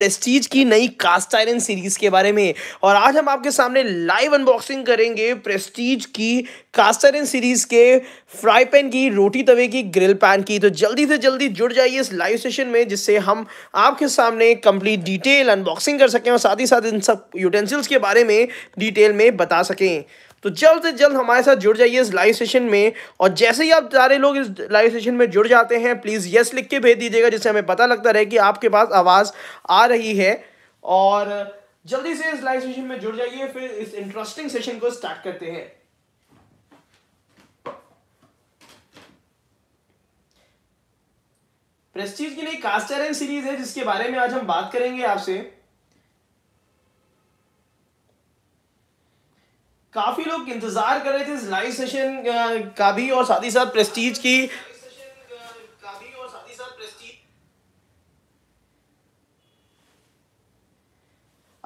Prestige की नई cast iron series के बारे में और आज हम आपके सामने लाइव अनबॉक्सिंग करेंगे प्रेस्टीज की कास्ट आयरन सीरीज के फ्राई पैन की रोटी तवे की ग्रिल पैन की तो जल्दी से जल्दी जुड़ जाइए इस लाइव सेशन में जिससे हम आपके सामने कंप्लीट डिटेल अनबॉक्सिंग कर सकें और साथ ही साथ इन सब यूटेंसिल्स के बारे में डिटेल में बता सकें तो जल्द से जल्द हमारे साथ जुड़ जाइए इस लाइव सेशन में और जैसे ही आप सारे लोग इस लाइव सेशन में जुड़ जाते हैं प्लीज़ येस लिख के भेज दीजिएगा जिससे हमें पता लगता रहे कि आपके पास आवाज़ आ रही है और जल्दी से इस लाइव सेशन में जुड़ जाइए फिर इस इंटरेस्टिंग सेशन को स्टार्ट करते हैं प्रेस्टीज के लिए कास्टर एंड सीरीज है जिसके बारे में आज हम बात करेंगे आपसे काफ़ी लोग इंतज़ार कर रहे थे इस लाइव सेशन का भी और साथ ही साथ प्रेस्टीज की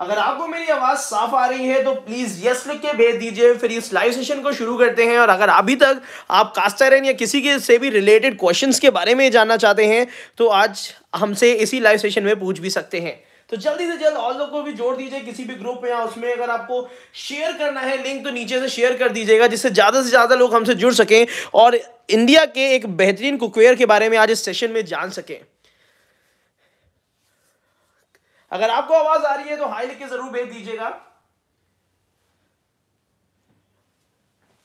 अगर आपको मेरी आवाज साफ आ रही है तो प्लीज यस लिख के भेज दीजिए फिर इस लाइव सेशन को शुरू करते हैं और अगर अभी तक आप कास्टारन या किसी के से भी रिलेटेड क्वेश्चंस के बारे में जानना चाहते हैं तो आज हमसे इसी लाइव सेशन में पूछ भी सकते हैं तो जल्दी से जल्द और लोग को भी जोड़ दीजिए किसी भी ग्रुप में या उसमें अगर आपको शेयर करना है लिंक तो नीचे से शेयर कर दीजिएगा जिससे ज़्यादा से ज़्यादा लोग हमसे जुड़ सकें और इंडिया के एक बेहतरीन कुकवेयर के बारे में आज इस सेशन में जान सकें अगर आपको आवाज़ आ रही है तो हाई लिख के ज़रूर भेज दीजिएगा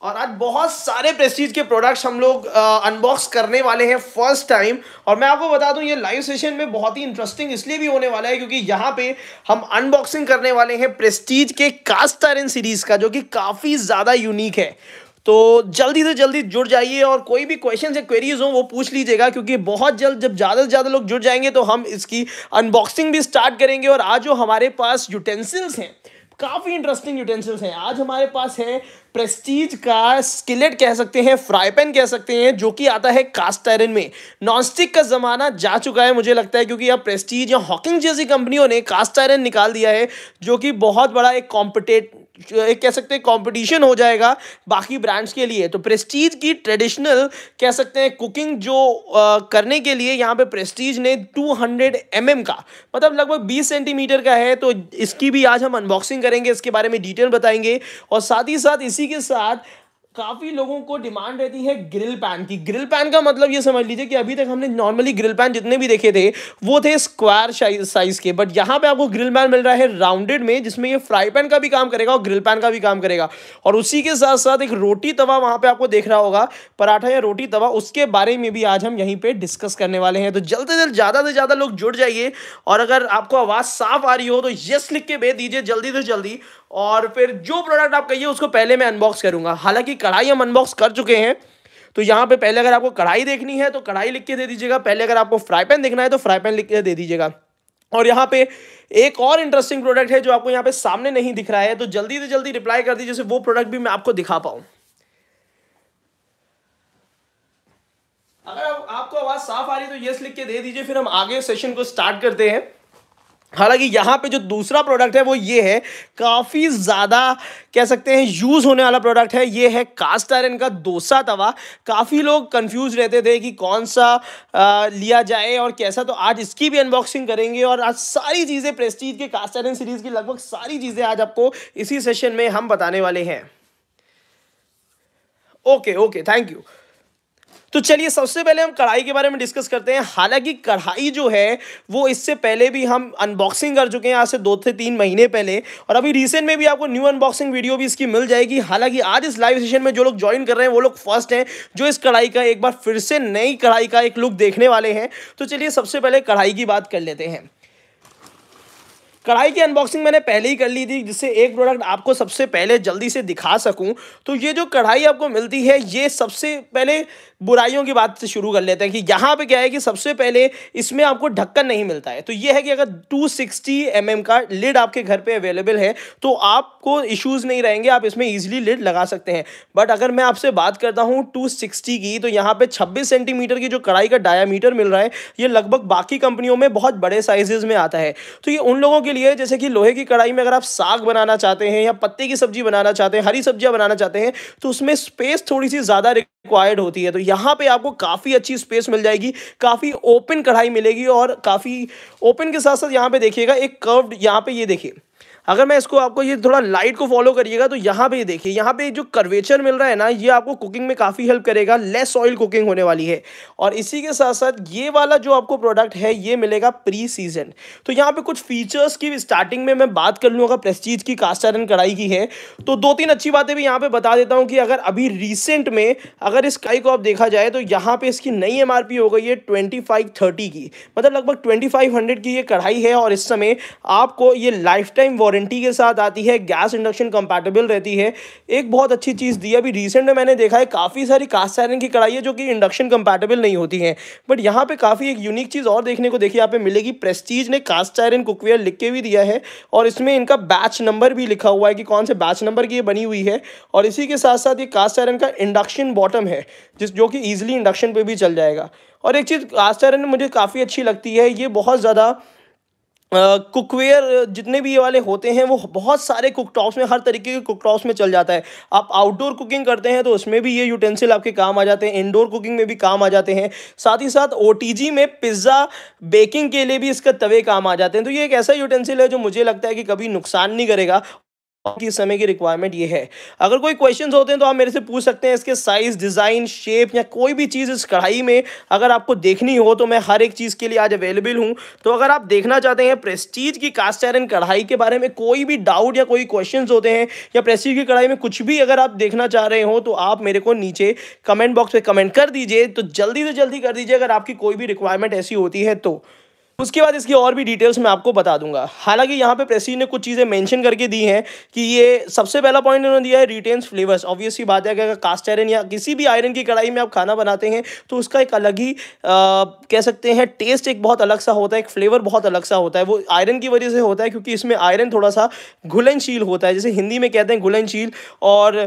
और आज बहुत सारे प्रेस्टीज के प्रोडक्ट्स हम लोग अनबॉक्स करने वाले हैं फर्स्ट टाइम और मैं आपको बता दूं ये लाइव सेशन में बहुत ही इंटरेस्टिंग इसलिए भी होने वाला है क्योंकि यहाँ पे हम अनबॉक्सिंग करने वाले हैं प्रेस्टीज के कास्ट आयरन सीरीज का जो कि काफ़ी ज़्यादा यूनिक है तो जल्दी से जल्दी जुड़ जाइए और कोई भी क्वेश्चन या क्वेरीज हो वो पूछ लीजिएगा क्योंकि बहुत जल्द जब ज़्यादा से ज़्यादा लोग जुड़ जाएंगे तो हम इसकी अनबॉक्सिंग भी स्टार्ट करेंगे और आज जो हमारे पास यूटेंसिल्स हैं काफ़ी इंटरेस्टिंग यूटेंसिल्स हैं आज हमारे पास है प्रेस्टीज का स्किलेट कह सकते हैं फ्राई पैन कह सकते हैं जो कि आता है कास्ट आयरन में नॉनस्टिक का ज़माना जा चुका है मुझे लगता है क्योंकि अब प्रेस्टीज या हॉकिंग जैसी कंपनियों ने कास्ट आयरन निकाल दिया है जो कि बहुत बड़ा एक कॉम्पिटेट एक कह सकते हैं कंपटीशन हो जाएगा बाकी ब्रांड्स के लिए तो प्रेस्टीज की ट्रेडिशनल कह सकते हैं कुकिंग जो आ, करने के लिए यहाँ पे प्रेस्टीज ने 200 हंड्रेड mm का मतलब लगभग 20 सेंटीमीटर का है तो इसकी भी आज हम अनबॉक्सिंग करेंगे इसके बारे में डिटेल बताएंगे और साथ ही साथ इसी के साथ काफ़ी लोगों को डिमांड रहती है ग्रिल पैन की ग्रिल पैन का मतलब ये समझ लीजिए कि अभी तक हमने नॉर्मली ग्रिल पैन जितने भी देखे थे वो थे स्क्वायर साइज के बट यहाँ पे आपको ग्रिल पैन मिल रहा है राउंडेड में जिसमें ये फ्राई पैन का भी काम करेगा और ग्रिल पैन का भी काम करेगा और उसी के साथ साथ एक रोटी तवा वहाँ पर आपको देख रहा होगा पराठा या रोटी तवा उसके बारे में भी आज हम यहीं पर डिस्कस करने वाले हैं तो जल्द से जल्द ज़्यादा से ज़्यादा लोग जुड़ जाइए और अगर आपको आवाज़ साफ आ रही हो तो यस लिख के भेज दीजिए जल्दी से जल्दी और फिर जो प्रोडक्ट आप कहिए उसको पहले मैं अनबॉक्स करूंगा हालांकि कढ़ाई हम अनबॉक्स कर चुके हैं तो यहाँ पे पहले अगर आपको कढ़ाई देखनी है तो कढ़ाई लिख के दे दीजिएगा पहले अगर आपको फ्राई पैन देखना है तो फ्राई पैन लिख के दे दीजिएगा और यहाँ पे एक और इंटरेस्टिंग प्रोडक्ट है जो आपको यहाँ पे सामने नहीं दिख रहा है तो जल्दी से जल्दी रिप्लाई कर दीजिए वो प्रोडक्ट भी मैं आपको दिखा पाऊँ अगर आपको आवाज़ साफ आ रही है तो यस लिख के दे दीजिए फिर हम आगे सेशन को स्टार्ट करते हैं हालांकि यहाँ पे जो दूसरा प्रोडक्ट है वो ये है काफ़ी ज़्यादा कह सकते हैं यूज़ होने वाला प्रोडक्ट है ये है कास्ट आयरन का दोसा तवा काफ़ी लोग कंफ्यूज रहते थे कि कौन सा आ, लिया जाए और कैसा तो आज इसकी भी अनबॉक्सिंग करेंगे और आज सारी चीज़ें प्रेस्टीज के कास्ट आयरन सीरीज़ की लगभग सारी चीज़ें आज आपको इसी सेशन में हम बताने वाले हैं ओके ओके थैंक यू तो चलिए सबसे पहले हम कढ़ाई के बारे में डिस्कस करते हैं हालांकि कढ़ाई जो है वो इससे पहले भी हम अनबॉक्सिंग कर चुके हैं आज से दो से तीन महीने पहले और अभी रिसेंट में भी आपको न्यू अनबॉक्सिंग वीडियो भी इसकी मिल जाएगी हालांकि आज इस लाइव सेशन में जो लोग ज्वाइन कर रहे हैं वो लोग फर्स्ट हैं जो इस कढ़ाई का एक बार फिर से नई कढ़ाई का एक लुक देखने वाले हैं तो चलिए सबसे पहले कढ़ाई की बात कर लेते हैं कढ़ाई की अनबॉक्सिंग मैंने पहले ही कर ली थी जिससे एक प्रोडक्ट आपको सबसे पहले जल्दी से दिखा सकूं तो ये जो कढ़ाई आपको मिलती है ये सबसे पहले बुराइयों की बात से शुरू कर लेते हैं कि यहाँ पे क्या है कि सबसे पहले इसमें आपको ढक्कन नहीं मिलता है तो ये है कि अगर 260 सिक्सटी mm का लिड आपके घर पे अवेलेबल है तो आपको इश्यूज नहीं रहेंगे आप इसमें ईजिली लिड लगा सकते हैं बट अगर मैं आपसे बात करता हूँ टू की तो यहाँ पर छब्बीस सेंटीमीटर की जो कढ़ाई का डाया मिल रहा है ये लगभग बाकी कंपनियों में बहुत बड़े साइजेज में आता है तो ये उन लोगों के लिए जैसे कि लोहे की कढ़ाई में अगर आप साग बनाना चाहते हैं या पत्ते की सब्जी बनाना चाहते हैं हरी सब्जियां बनाना चाहते हैं तो उसमें स्पेस थोड़ी सी ज़्यादा रिक्वायर्ड होती है तो यहाँ पे आपको काफ़ी अच्छी स्पेस मिल जाएगी काफ़ी ओपन कढ़ाई मिलेगी और काफ़ी ओपन के साथ साथ यहाँ पे देखिएगा एक कर्व्ड यहाँ पे ये देखिए अगर मैं इसको आपको ये थोड़ा लाइट को फॉलो करिएगा तो यहाँ पे देखिए यहाँ पे जो कर्वेचर मिल रहा है ना ये आपको कुकिंग में काफ़ी हेल्प करेगा लेस ऑयल कुकिंग होने वाली है और इसी के साथ साथ ये वाला जो आपको प्रोडक्ट है ये मिलेगा प्री सीजन तो यहाँ पे कुछ फीचर्स की स्टार्टिंग में मैं बात कर लूँ अगर प्रेस्टीज की कास्ट आयरन कढ़ाई की है तो दो तीन अच्छी बातें भी यहाँ पर बता देता हूँ कि अगर अभी रिसेंट में अगर इस कई को आप देखा जाए तो यहाँ पे इसकी नई एम हो गई है ट्वेंटी फाइव थर्टी की मतलब लगभग ट्वेंटी फाइव हंड्रेड की ये कढ़ाई है और इस समय आपको ये लाइफ टाइम वारंटी वारंटी के साथ आती है गैस इंडक्शन कंपैटिबल रहती है एक बहुत अच्छी चीज़ दी अभी रिसेंट में मैंने देखा है काफ़ी सारी कास्ट आयरन की कढ़ाई है जो कि इंडक्शन कंपैटिबल नहीं होती हैं बट यहाँ पे काफ़ी एक यूनिक चीज़ और देखने को देखिए यहाँ पे मिलेगी प्रेस्टीज ने कास्ट आयरन कुकवेयर लिख के भी दिया है और इसमें इनका बैच नंबर भी लिखा हुआ है कि कौन से बैच नंबर की ये बनी हुई है और इसी के साथ साथ ये कास्ट आयरन का इंडक्शन बॉटम है जिस जो कि ईजिली इंडक्शन पर भी चल जाएगा और एक चीज़ कास्ट आयरन मुझे काफ़ी अच्छी लगती है ये बहुत ज़्यादा कुकवेयर जितने भी ये वाले होते हैं वो बहुत सारे कुक टॉप्स में हर तरीके के कुक टॉप्स में चल जाता है आप आउटडोर कुकिंग करते हैं तो उसमें भी ये यूटेंसिल आपके काम आ जाते हैं इंडोर कुकिंग में भी काम आ जाते हैं साथ ही साथ ओ में पिज़्ज़ा बेकिंग के लिए भी इसका तवे काम आ जाते हैं तो ये एक ऐसा यूटेंसिल है जो मुझे लगता है कि कभी नुकसान नहीं करेगा की समय की रिक्वायरमेंट ये है अगर कोई क्वेश्चंस होते हैं तो आप मेरे से पूछ सकते हैं इसके साइज़ डिज़ाइन शेप या कोई भी चीज़ इस कढ़ाई में अगर आपको देखनी हो तो मैं हर एक चीज़ के लिए आज अवेलेबल हूँ तो अगर आप देखना चाहते हैं प्रेस्टीज की कास्ट आयरन कढ़ाई के बारे में कोई भी डाउट या कोई क्वेश्चन होते हैं या प्रेस्टीज की कढ़ाई में कुछ भी अगर आप देखना चाह रहे हो तो आप मेरे को नीचे कमेंट बॉक्स में कमेंट कर दीजिए तो जल्दी से जल्दी कर दीजिए अगर आपकी कोई भी रिक्वायरमेंट ऐसी होती है तो उसके बाद इसकी और भी डिटेल्स मैं आपको बता दूंगा हालांकि यहाँ पे प्रेसी ने कुछ चीज़ें मेंशन करके दी हैं कि ये सबसे पहला पॉइंट इन्होंने दिया है रिटेन्स फ्लेवर्स ऑब्वियसली बात है कि अगर कास्ट आयरन या किसी भी आयरन की कढ़ाई में आप खाना बनाते हैं तो उसका एक अलग ही आ, कह सकते हैं टेस्ट एक बहुत अलग सा होता है एक फ्लेवर बहुत अलग सा होता है वो आयरन की वजह से होता है क्योंकि इसमें आयरन थोड़ा सा घुलनशील होता है जैसे हिंदी में कहते हैं घुलनशील और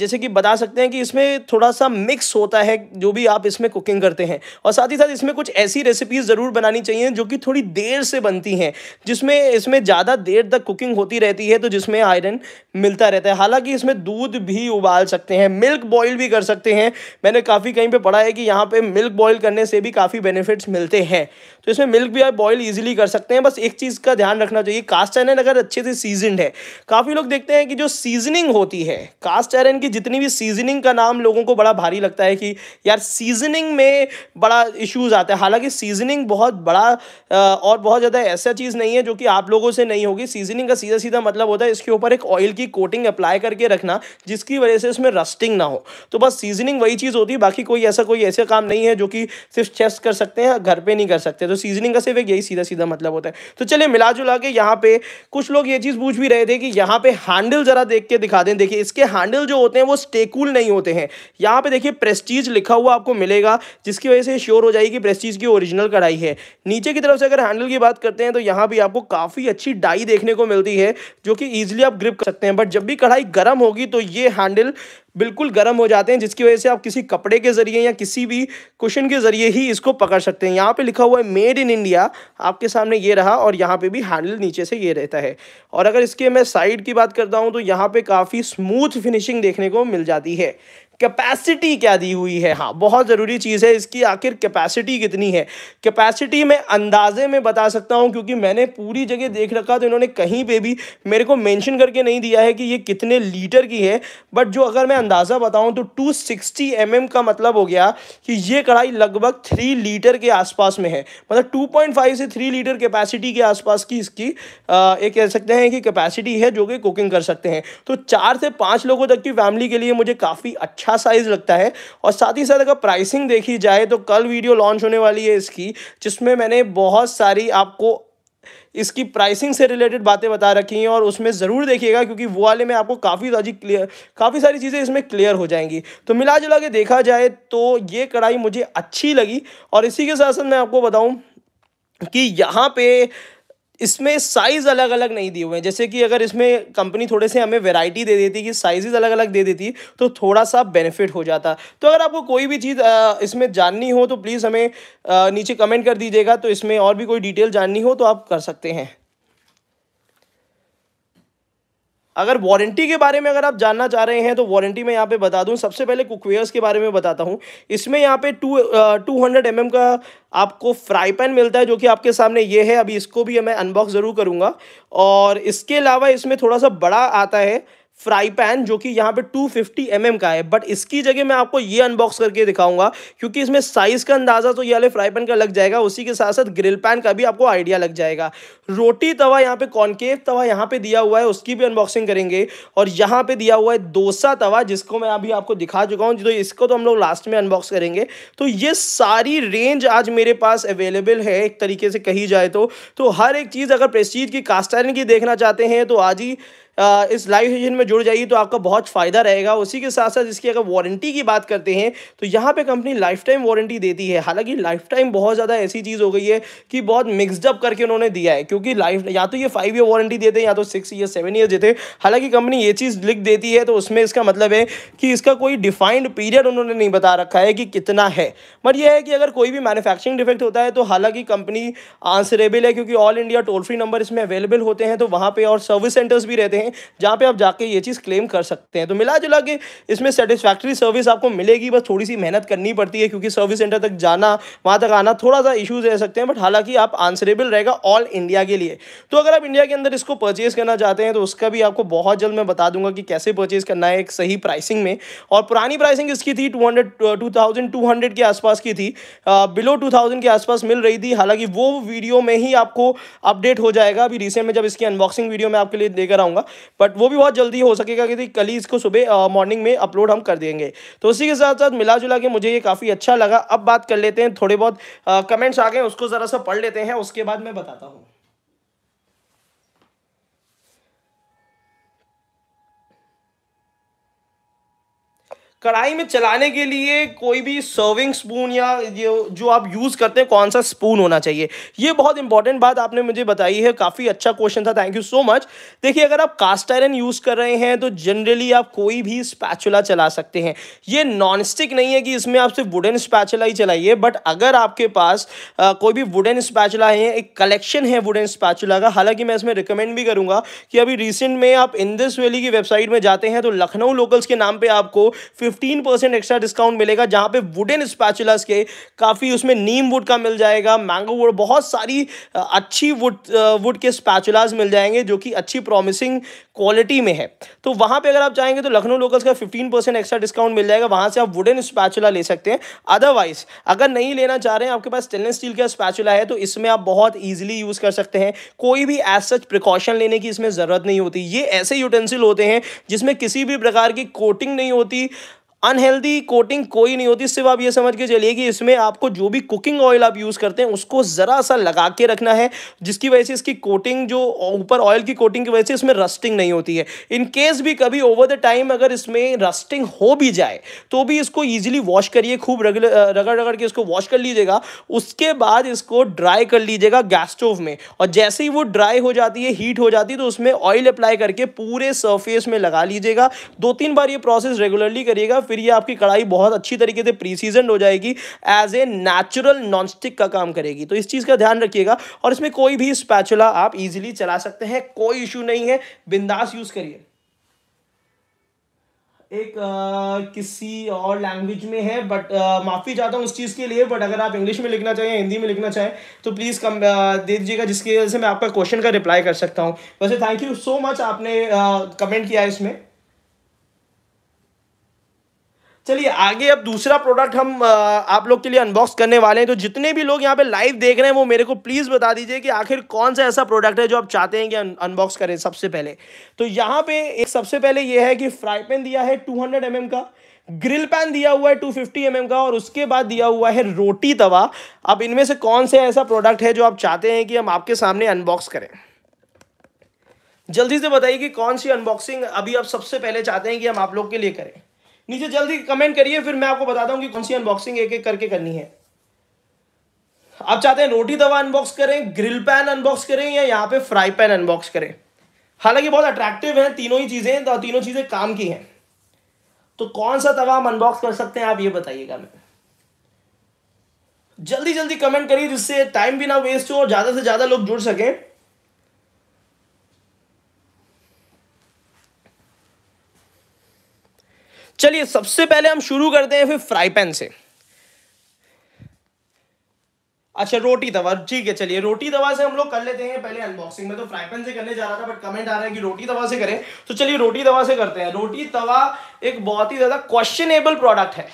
जैसे कि बता सकते हैं कि इसमें थोड़ा सा मिक्स होता है जो भी आप इसमें कुकिंग करते हैं और साथ ही साथ इसमें कुछ ऐसी रेसिपीज़ ज़रूर बनानी चाहिए हैं जो कि थोड़ी देर से बनती हैं जिसमें इसमें ज़्यादा देर तक कुकिंग होती रहती है तो जिसमें आयरन मिलता रहता है हालांकि इसमें दूध भी उबाल सकते हैं मिल्क बॉयल भी कर सकते हैं मैंने काफ़ी कहीं पर पढ़ा है कि यहाँ पर मिल्क बॉयल करने से भी काफ़ी बेनिफिट्स मिलते हैं तो इसमें मिल्क भी आप बॉयल ईजिली कर सकते हैं बस एक चीज़ का ध्यान रखना चाहिए कास्ट आयरन अगर अच्छे से सीजनड है काफ़ी लोग देखते हैं कि जो सीजनिंग होती है कास्ट आयरन की जितनी भी सीजनिंग का नाम लोगों को बड़ा भारी लगता है कि यार सीजनिंग में बड़ा इशूज़ आता है हालांकि सीजनिंग बहुत बड़ा और बहुत ज़्यादा ऐसा चीज़ नहीं है जो कि आप लोगों से नहीं होगी सीजनिंग का सीधा सीधा मतलब होता है इसके ऊपर एक ऑयल की कोटिंग अप्लाई करके रखना जिसकी वजह से इसमें रस्टिंग ना हो तो बस सीजनिंग वही चीज़ होती है बाकी कोई ऐसा कोई ऐसा काम नहीं है जो कि सिर्फ चेस्ट कर सकते हैं घर पर नहीं कर सकते तो सीजनिंग का सिर्फ एक यही सीधा सीधा मतलब होता है तो चलिए मिला जुला के यहाँ पे कुछ लोग ये चीज़ पूछ भी रहे थे कि यहाँ पे हैंडल ज़रा देख के दिखा दें देखिए इसके हैंडल जो होते हैं वो स्टेकूल नहीं होते हैं यहाँ पे देखिए प्रेस्टीज लिखा हुआ आपको मिलेगा जिसकी वजह से श्योर हो जाएगी कि प्रेस्टीज की ओरिजिनल कढ़ाई है नीचे की तरफ से अगर हैंडल की बात करते हैं तो यहाँ भी आपको काफ़ी अच्छी डाई देखने को मिलती है जो कि ईजिली आप ग्रिप कर सकते हैं बट जब भी कढ़ाई गर्म होगी तो ये हैंडल बिल्कुल गर्म हो जाते हैं जिसकी वजह से आप किसी कपड़े के जरिए या किसी भी क्वेश्चन के जरिए ही इसको पकड़ सकते हैं यहाँ पे लिखा हुआ है मे मेड इन इंडिया आपके सामने ये रहा और यहाँ पे भी हैंडल नीचे से ये रहता है और अगर इसके मैं साइड की बात करता हूँ तो यहाँ पे काफ़ी स्मूथ फिनिशिंग देखने को मिल जाती है कैपेसिटी क्या दी हुई है हाँ बहुत ज़रूरी चीज़ है इसकी आखिर कैपेसिटी कितनी है कैपेसिटी में अंदाजे में बता सकता हूँ क्योंकि मैंने पूरी जगह देख रखा तो इन्होंने कहीं पे भी मेरे को मेंशन करके नहीं दिया है कि ये कितने लीटर की है बट जो अगर मैं अंदाज़ा बताऊँ तो टू सिक्सटी mm का मतलब हो गया कि ये कढ़ाई लगभग थ्री लीटर के आसपास में है मतलब टू पॉइंट फाइव से थ्री लीटर कैपेसिटी के आसपास की इसकी ये कह सकते हैं कि कैपेसिटी है जो कि कुकिंग कर सकते हैं तो चार से पाँच लोगों तक की फैमिली के लिए मुझे काफ़ी अच्छा अच्छा साइज़ लगता है और साथ ही साथ अगर प्राइसिंग देखी जाए तो कल वीडियो लॉन्च होने वाली है इसकी जिसमें मैंने बहुत सारी आपको इसकी प्राइसिंग से रिलेटेड बातें बता रखी हैं और उसमें ज़रूर देखिएगा क्योंकि वो वाले में आपको काफ़ी सारी क्लियर काफ़ी सारी चीज़ें इसमें क्लियर हो जाएंगी तो मिला जुला के देखा जाए तो ये कढ़ाई मुझे अच्छी लगी और इसी के साथ साथ मैं आपको बताऊं कि यहाँ पे इसमें साइज़ अलग अलग नहीं दिए हुए हैं जैसे कि अगर इसमें कंपनी थोड़े से हमें वैरायटी दे देती कि साइजेस अलग अलग दे देती तो थोड़ा सा बेनिफिट हो जाता तो अगर आपको कोई भी चीज़ इसमें जाननी हो तो प्लीज़ हमें नीचे कमेंट कर दीजिएगा तो इसमें और भी कोई डिटेल जाननी हो तो आप कर सकते हैं अगर वारंटी के बारे में अगर आप जानना चाह रहे हैं तो वारंटी मैं यहाँ पे बता दूँ सबसे पहले कुकवेयर्स के बारे में बताता हूँ इसमें यहाँ पे टू टू हंड्रेड एम का आपको फ्राई पैन मिलता है जो कि आपके सामने ये है अभी इसको भी मैं अनबॉक्स ज़रूर करूँगा और इसके अलावा इसमें थोड़ा सा बड़ा आता है फ्राई पैन जो कि यहाँ पे 250 फिफ्टी mm का है बट इसकी जगह मैं आपको ये अनबॉक्स करके दिखाऊंगा क्योंकि इसमें साइज़ का अंदाज़ा तो ये वाले फ्राई पैन का लग जाएगा उसी के साथ साथ ग्रिल पैन का भी आपको आइडिया लग जाएगा रोटी तवा यहाँ पे कॉनकेव तवा यहाँ पे दिया हुआ है उसकी भी अनबॉक्सिंग करेंगे और यहाँ पे दिया हुआ है डोसा तवा जिसको मैं अभी आपको दिखा चुका हूँ तो इसको तो हम लोग लास्ट में अनबॉक्स करेंगे तो ये सारी रेंज आज मेरे पास अवेलेबल है एक तरीके से कही जाए तो, तो हर एक चीज़ अगर प्रेस्टीज की कास्टाइन की देखना चाहते हैं तो आज ही इस लाइव सेशन में जुड़ जाइए तो आपका बहुत फ़ायदा रहेगा उसी के साथ साथ इसकी अगर वारंटी की बात करते हैं तो यहाँ पे कंपनी लाइफ टाइम वारंटी देती है हालांकि लाइफ टाइम बहुत ज़्यादा ऐसी चीज़ हो गई है कि बहुत मिक्सडअप करके उन्होंने दिया है क्योंकि लाइफ या तो ये फाइव ईयर वारंटी देते हैं या तो सिक्स ईयर सेवन ईयर देते हालांकि कंपनी ये चीज़ लिख देती है तो उसमें इसका मतलब है कि इसका कोई डिफाइंड पीरियड उन्होंने नहीं बता रखा है कि कितना है बट यह है कि अगर कोई भी मैनुफैक्चरिंग डिफेक्ट होता है तो हालांकि कंपनी आंसरेबल है क्योंकि all India toll free number इसमें अवेलेबल होते हैं तो वहाँ पर और सर्विस सेंटर्स भी रहते हैं हैं जहाँ पे आप जाके ये चीज़ क्लेम कर सकते हैं तो मिला जुला के इसमें सेटिस्फैक्ट्री सर्विस आपको मिलेगी बस थोड़ी सी मेहनत करनी पड़ती है क्योंकि सर्विस सेंटर तक जाना वहाँ तक आना थोड़ा सा इशूज़ रह सकते हैं बट हालांकि आप आंसरेबल रहेगा ऑल इंडिया के लिए तो अगर आप इंडिया के अंदर इसको परचेज़ करना चाहते हैं तो उसका भी आपको बहुत जल्द मैं बता दूंगा कि कैसे परचेज़ करना है एक सही प्राइसिंग में और पुरानी प्राइसिंग इसकी थी two hundred thousand two hundred के आसपास की थी बिलो टू थाउजेंड के आसपास मिल रही थी हालांकि वो वीडियो में ही आपको अपडेट हो जाएगा अभी रिसेंट में जब इसकी अनबॉक्सिंग वीडियो मैं आपके लिए देकर आऊँगा बट वो भी बहुत जल्दी हो सकेगा क्योंकि कल ही इसको सुबह मॉर्निंग में अपलोड हम कर देंगे तो उसी के साथ साथ मिला जुला के मुझे ये काफ़ी अच्छा लगा अब बात कर लेते हैं थोड़े बहुत कमेंट्स आ गए उसको ज़रा सा पढ़ लेते हैं उसके बाद मैं बताता हूँ कढ़ाई में चलाने के लिए कोई भी सर्विंग स्पून या ये जो आप यूज़ करते हैं कौन सा स्पून होना चाहिए ये बहुत इंपॉर्टेंट बात आपने मुझे बताई है काफ़ी अच्छा क्वेश्चन था थैंक यू सो मच देखिए अगर आप कास्ट आयरन यूज़ कर रहे हैं तो जनरली आप कोई भी स्पैचुला चला सकते हैं ये नॉन स्टिक नहीं है कि इसमें आप सिर्फ वुडन स्पैचुला ही चलाइए बट अगर आपके पास आ, कोई भी वुडन स्पैचुला है एक कलेक्शन है वुडन स्पैचुला का हालांकि मैं इसमें रिकमेंड भी करूँगा कि अभी रिसेंट में आप इंदस वैली की वेबसाइट में जाते हैं तो लखनऊ लोकल्स के नाम पर आपको फिफ्टीन परसेंट एक्स्ट्रा डिस्काउंट मिलेगा जहाँ पे वुडन स्पैचुलस के काफ़ी उसमें नीम वुड का मिल जाएगा मैंगो वुड बहुत सारी अच्छी वुड वुड के स्पैचुलाज मिल जाएंगे जो कि अच्छी प्रॉमिसिंग क्वालिटी में है तो वहाँ पे अगर आप चाहेंगे तो लखनऊ लोकल्स का फिफ्टीन परसेंट एक्स्ट्रा डिस्काउंट मिल जाएगा वहाँ से आप वुडन स्पैचुला ले सकते हैं अदरवाइज अगर नहीं लेना चाह रहे हैं आपके पास स्टेनलेस स्टील का स्पैचुला है तो इसमें आप बहुत ईजिली यूज़ कर सकते हैं कोई भी एज सच प्रिकॉशन लेने की इसमें ज़रूरत नहीं होती ये ऐसे यूटेंसिल होते हैं जिसमें किसी भी प्रकार की कोटिंग नहीं होती अनहेल्दी कोटिंग कोई नहीं होती इससे आप ये समझ के चलिए कि इसमें आपको जो भी कुकिंग ऑयल आप यूज़ करते हैं उसको ज़रा सा लगा के रखना है जिसकी वजह से इसकी कोटिंग जो ऊपर ऑयल की कोटिंग की वजह से इसमें रस्टिंग नहीं होती है इन केस भी कभी ओवर द टाइम अगर इसमें रस्टिंग हो भी जाए तो भी इसको ईजिली वॉश करिए खूब रगड़ रगड़ रगड़ के इसको वॉश कर लीजिएगा उसके बाद इसको ड्राई कर लीजिएगा गैस स्टोव में और जैसे ही वो ड्राई हो जाती है हीट हो जाती है तो उसमें ऑयल अप्लाई करके पूरे सरफेस में लगा लीजिएगा दो तीन बार ये प्रोसेस रेगुलरली करिएगा फिर ये आपकी कढ़ाई बहुत अच्छी तरीके से प्री सीजन हो जाएगी एज ए नेचुरल नॉनस्टिक का काम करेगी तो इस चीज़ का ध्यान रखिएगा और इसमें कोई भी स्पैचुला आप इजीली चला सकते हैं कोई इश्यू नहीं है बिंदास यूज़ करिए एक आ, किसी और लैंग्वेज में है बट माफ़ी चाहता हूँ उस चीज़ के लिए बट अगर आप इंग्लिश में लिखना चाहें हिंदी में लिखना चाहें तो प्लीज़ कम आ, दे दीजिएगा जिसकी वजह से मैं आपका क्वेश्चन का रिप्लाई कर सकता हूँ वैसे थैंक यू सो मच आपने आ, कमेंट किया इसमें चलिए आगे अब दूसरा प्रोडक्ट हम आप लोग के लिए अनबॉक्स करने वाले हैं तो जितने भी लोग यहाँ पे लाइव देख रहे हैं वो मेरे को प्लीज़ बता दीजिए कि आखिर कौन सा ऐसा प्रोडक्ट है जो आप चाहते हैं कि अनबॉक्स करें सबसे पहले तो यहाँ पे एक सबसे पहले ये है कि फ्राई पैन दिया है 200 हंड्रेड mm का ग्रिल पैन दिया हुआ है 250 फिफ्टी mm का और उसके बाद दिया हुआ है रोटी तवा अब इनमें से कौन सा ऐसा प्रोडक्ट है जो आप चाहते हैं कि हम आपके सामने अनबॉक्स करें जल्दी से बताइए कि कौन सी अनबॉक्सिंग अभी आप सबसे पहले चाहते हैं कि हम आप लोग के लिए करें नीचे जल्दी कमेंट करिए फिर मैं आपको बताता हूँ कि कौन सी अनबॉक्सिंग एक एक करके करनी है आप चाहते हैं रोटी दवा अनबॉक्स करें ग्रिल पैन अनबॉक्स करें या यहाँ पे फ्राई पैन अनबॉक्स करें हालांकि बहुत अट्रैक्टिव हैं तीनों ही चीज़ें तो तीनों चीज़ें काम की हैं तो कौन सा दवा हम अनबॉक्स कर सकते हैं आप ये बताइएगा मैं जल्दी जल्दी कमेंट करिए जिससे टाइम भी ना वेस्ट हो और ज़्यादा से ज़्यादा लोग जुड़ सकें चलिए सबसे पहले हम शुरू करते हैं फिर फ्राई पैन से अच्छा रोटी तवा ठीक है चलिए रोटी दवा से हम लोग कर लेते हैं पहले अनबॉक्सिंग में तो फ्राई पैन से करने जा रहा था बट कमेंट आ रहा है कि रोटी दवा से करें तो चलिए रोटी दवा से करते हैं रोटी तवा एक बहुत ही ज़्यादा क्वेश्चनेबल प्रोडक्ट है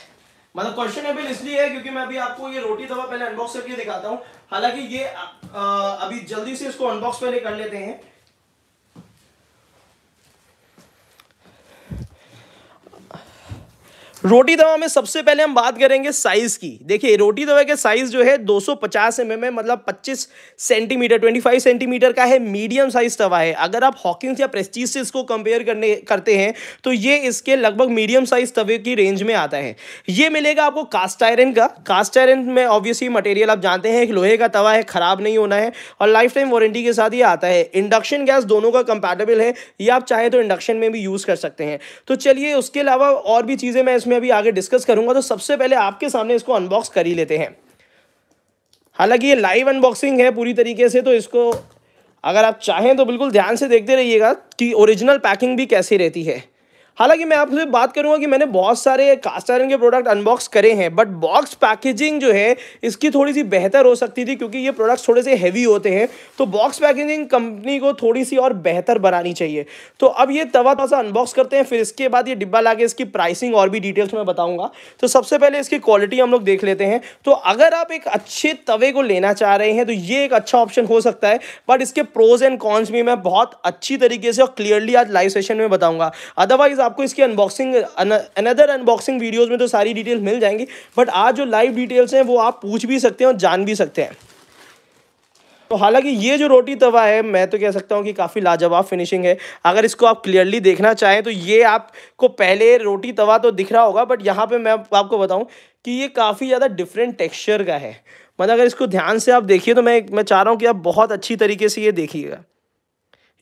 मतलब क्वेश्चनेबल इसलिए है क्योंकि मैं अभी आपको ये रोटी दवा पहले अनबॉक्स करके दिखाता हूँ हालांकि ये आ, अभी जल्दी से इसको अनबॉक्स पहले कर लेते हैं रोटी दवा में सबसे पहले हम बात करेंगे साइज की देखिए रोटी दवा के साइज जो है 250 एम एम है मतलब 25 सेंटीमीटर 25 सेंटीमीटर का है मीडियम साइज तवा है अगर आप हॉकिंग्स या प्रेस्टीज से इसको कंपेयर करने करते हैं तो ये इसके लगभग मीडियम साइज तवे की रेंज में आता है ये मिलेगा आपको कास्ट आयरन का कास्ट आयरन में ऑब्वियसली मटेरियल आप जानते हैं एक लोहे का तवा है ख़राब नहीं होना है और लाइफ टाइम वारंटी के साथ ये आता है इंडक्शन गैस दोनों का कंपेटेबल है ये आप चाहे तो इंडक्शन में भी यूज़ कर सकते हैं तो चलिए उसके अलावा और भी चीज़ें मैं इसमें अभी आगे डिस्कस करूंगा तो सबसे पहले आपके सामने इसको अनबॉक्स कर ही लेते हैं हालांकि ये लाइव अनबॉक्सिंग है पूरी तरीके से तो इसको अगर आप चाहें तो बिल्कुल ध्यान से देखते रहिएगा कि ओरिजिनल पैकिंग भी कैसी रहती है हालांकि मैं आपसे बात करूंगा कि मैंने बहुत सारे कास्ट आयरन के प्रोडक्ट अनबॉक्स करे हैं बट बॉक्स पैकेजिंग जो है इसकी थोड़ी सी बेहतर हो सकती थी क्योंकि ये प्रोडक्ट्स थोड़े से हैवी होते हैं तो बॉक्स पैकेजिंग कंपनी को थोड़ी सी और बेहतर बनानी चाहिए तो अब ये तवा थोड़ा सा अनबॉक्स करते हैं फिर इसके बाद ये डिब्बा लाके इसकी प्राइसिंग और भी डिटेल्स में बताऊँगा तो सबसे पहले इसकी क्वालिटी हम लोग देख लेते हैं तो अगर आप एक अच्छे तवे को लेना चाह रहे हैं तो ये एक अच्छा ऑप्शन हो सकता है बट इसके प्रोज एंड कॉन्स भी मैं बहुत अच्छी तरीके से और क्लियरली आज लाइव सेशन में बताऊँगा अदरवाइज आपको इसकी अनबॉक्सिंग अनदर अनबॉक्सिंग वीडियोज़ में तो सारी डिटेल्स मिल जाएंगी बट आज जो लाइव डिटेल्स हैं वो आप पूछ भी सकते हैं और जान भी सकते हैं तो हालांकि ये जो रोटी तवा है मैं तो कह सकता हूँ कि काफ़ी लाजवाब फिनिशिंग है अगर इसको आप क्लियरली देखना चाहें तो ये आपको पहले रोटी तवा तो दिख रहा होगा बट यहाँ पे मैं आपको बताऊँ कि ये काफ़ी ज़्यादा डिफरेंट टेक्सचर का है मतलब अगर इसको ध्यान से आप देखिए तो मैं मैं चाह रहा हूँ कि आप बहुत अच्छी तरीके से ये देखिएगा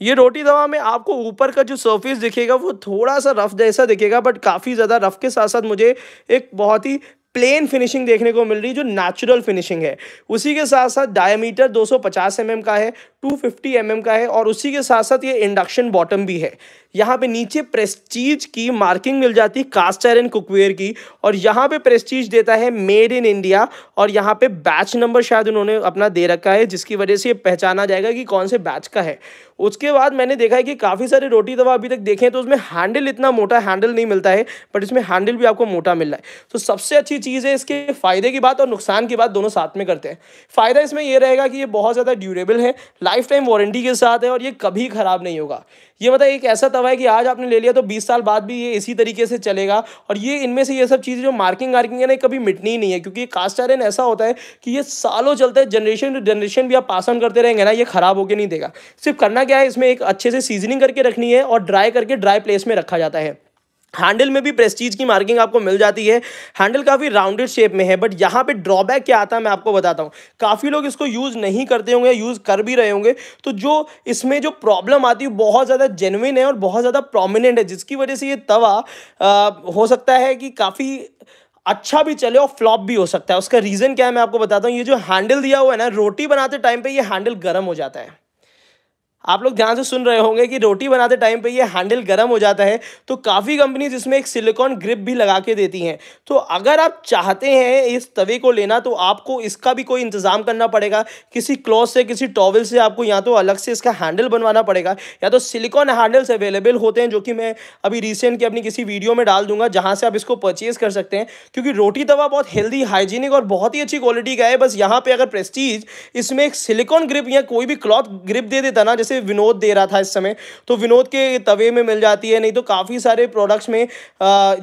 ये रोटी दवा में आपको ऊपर का जो सरफेस दिखेगा वो थोड़ा सा रफ जैसा दिखेगा बट काफ़ी ज़्यादा रफ के साथ साथ मुझे एक बहुत ही प्लेन फिनिशिंग देखने को मिल रही जो नेचुरल फिनिशिंग है उसी के साथ साथ डायमीटर 250 एम mm का है 250 एम mm का है और उसी के साथ साथ ये इंडक्शन बॉटम भी है यहाँ पे नीचे प्रेस्टीज की मार्किंग मिल जाती है कास्ट आयरन कुकवेयर की और यहाँ पे प्रेस्टीज देता है मेड इन इंडिया और यहाँ पे बैच नंबर शायद उन्होंने अपना दे रखा है जिसकी वजह से ये पहचाना जाएगा कि कौन से बैच का है उसके बाद मैंने देखा है कि काफ़ी सारे रोटी तवा अभी तक देखें तो उसमें हैंडल इतना मोटा हैंडल नहीं मिलता है बट इसमें हैंडल भी आपको मोटा मिल रहा है तो सबसे अच्छी चीज़ है इसके फ़ायदे की बात और नुकसान की बात दोनों साथ में करते हैं फ़ायदा इसमें यह रहेगा कि ये बहुत ज़्यादा ड्यूरेबल है लाइफ टाइम वारंटी के साथ है और ये कभी ख़राब नहीं होगा ये मतलब एक ऐसा दवा है कि आज आपने ले लिया तो 20 साल बाद भी ये इसी तरीके से चलेगा और ये इनमें से ये सब चीज़ें जो मार्किंग वार्किंग है ना कभी मिटनी ही नहीं है क्योंकि कास्ट आयरन ऐसा होता है कि ये सालों चलता है जनरेशन टू जनरेशन भी आप पास ऑन करते रहेंगे ना ये ख़राब होकर नहीं देगा सिर्फ करना करना क्या है इसमें एक अच्छे से सीजनिंग करके रखनी है और ड्राई करके ड्राई प्लेस में रखा जाता है हैंडल में भी प्रेस्टीज की मार्किंग आपको मिल जाती है हैंडल काफ़ी राउंडेड शेप में है बट यहाँ पे ड्रॉबैक क्या आता है मैं आपको बताता हूँ काफ़ी लोग इसको यूज़ नहीं करते होंगे यूज़ कर भी रहे होंगे तो जो इसमें जो प्रॉब्लम आती है बहुत ज़्यादा जेनविन है और बहुत ज़्यादा प्रोमिनेंट है जिसकी वजह से ये तवा आ, हो सकता है कि काफ़ी अच्छा भी चले और फ्लॉप भी हो सकता है उसका रीज़न क्या है मैं आपको बताता हूँ ये जो हैंडल दिया हुआ है ना रोटी बनाते टाइम पर यह हैंडल गर्म हो जाता है आप लोग ध्यान से सुन रहे होंगे कि रोटी बनाते टाइम पे ये हैंडल गर्म हो जाता है तो काफ़ी कंपनीज इसमें एक सिलिकॉन ग्रिप भी लगा के देती हैं तो अगर आप चाहते हैं इस तवे को लेना तो आपको इसका भी कोई इंतज़ाम करना पड़ेगा किसी क्लॉथ से किसी टॉवल से आपको या तो अलग से इसका हैंडल बनवाना पड़ेगा या तो सिलिकॉन हैंडल्स अवेलेबल होते हैं जो कि मैं अभी रिसेंट की अपनी किसी वीडियो में डाल दूंगा जहाँ से आप इसको परचेज़ कर सकते हैं क्योंकि रोटी तवा बहुत हेल्दी हाइजीनिक और बहुत ही अच्छी क्वालिटी का है बस यहाँ पर अगर प्रेस्टीज इसमें एक सिलिकॉन ग्रिप या कोई भी क्लॉथ ग्रिप दे देता ना जैसे से विनोद दे रहा था इस समय तो विनोद के तवे में मिल जाती है नहीं तो काफ़ी सारे प्रोडक्ट्स में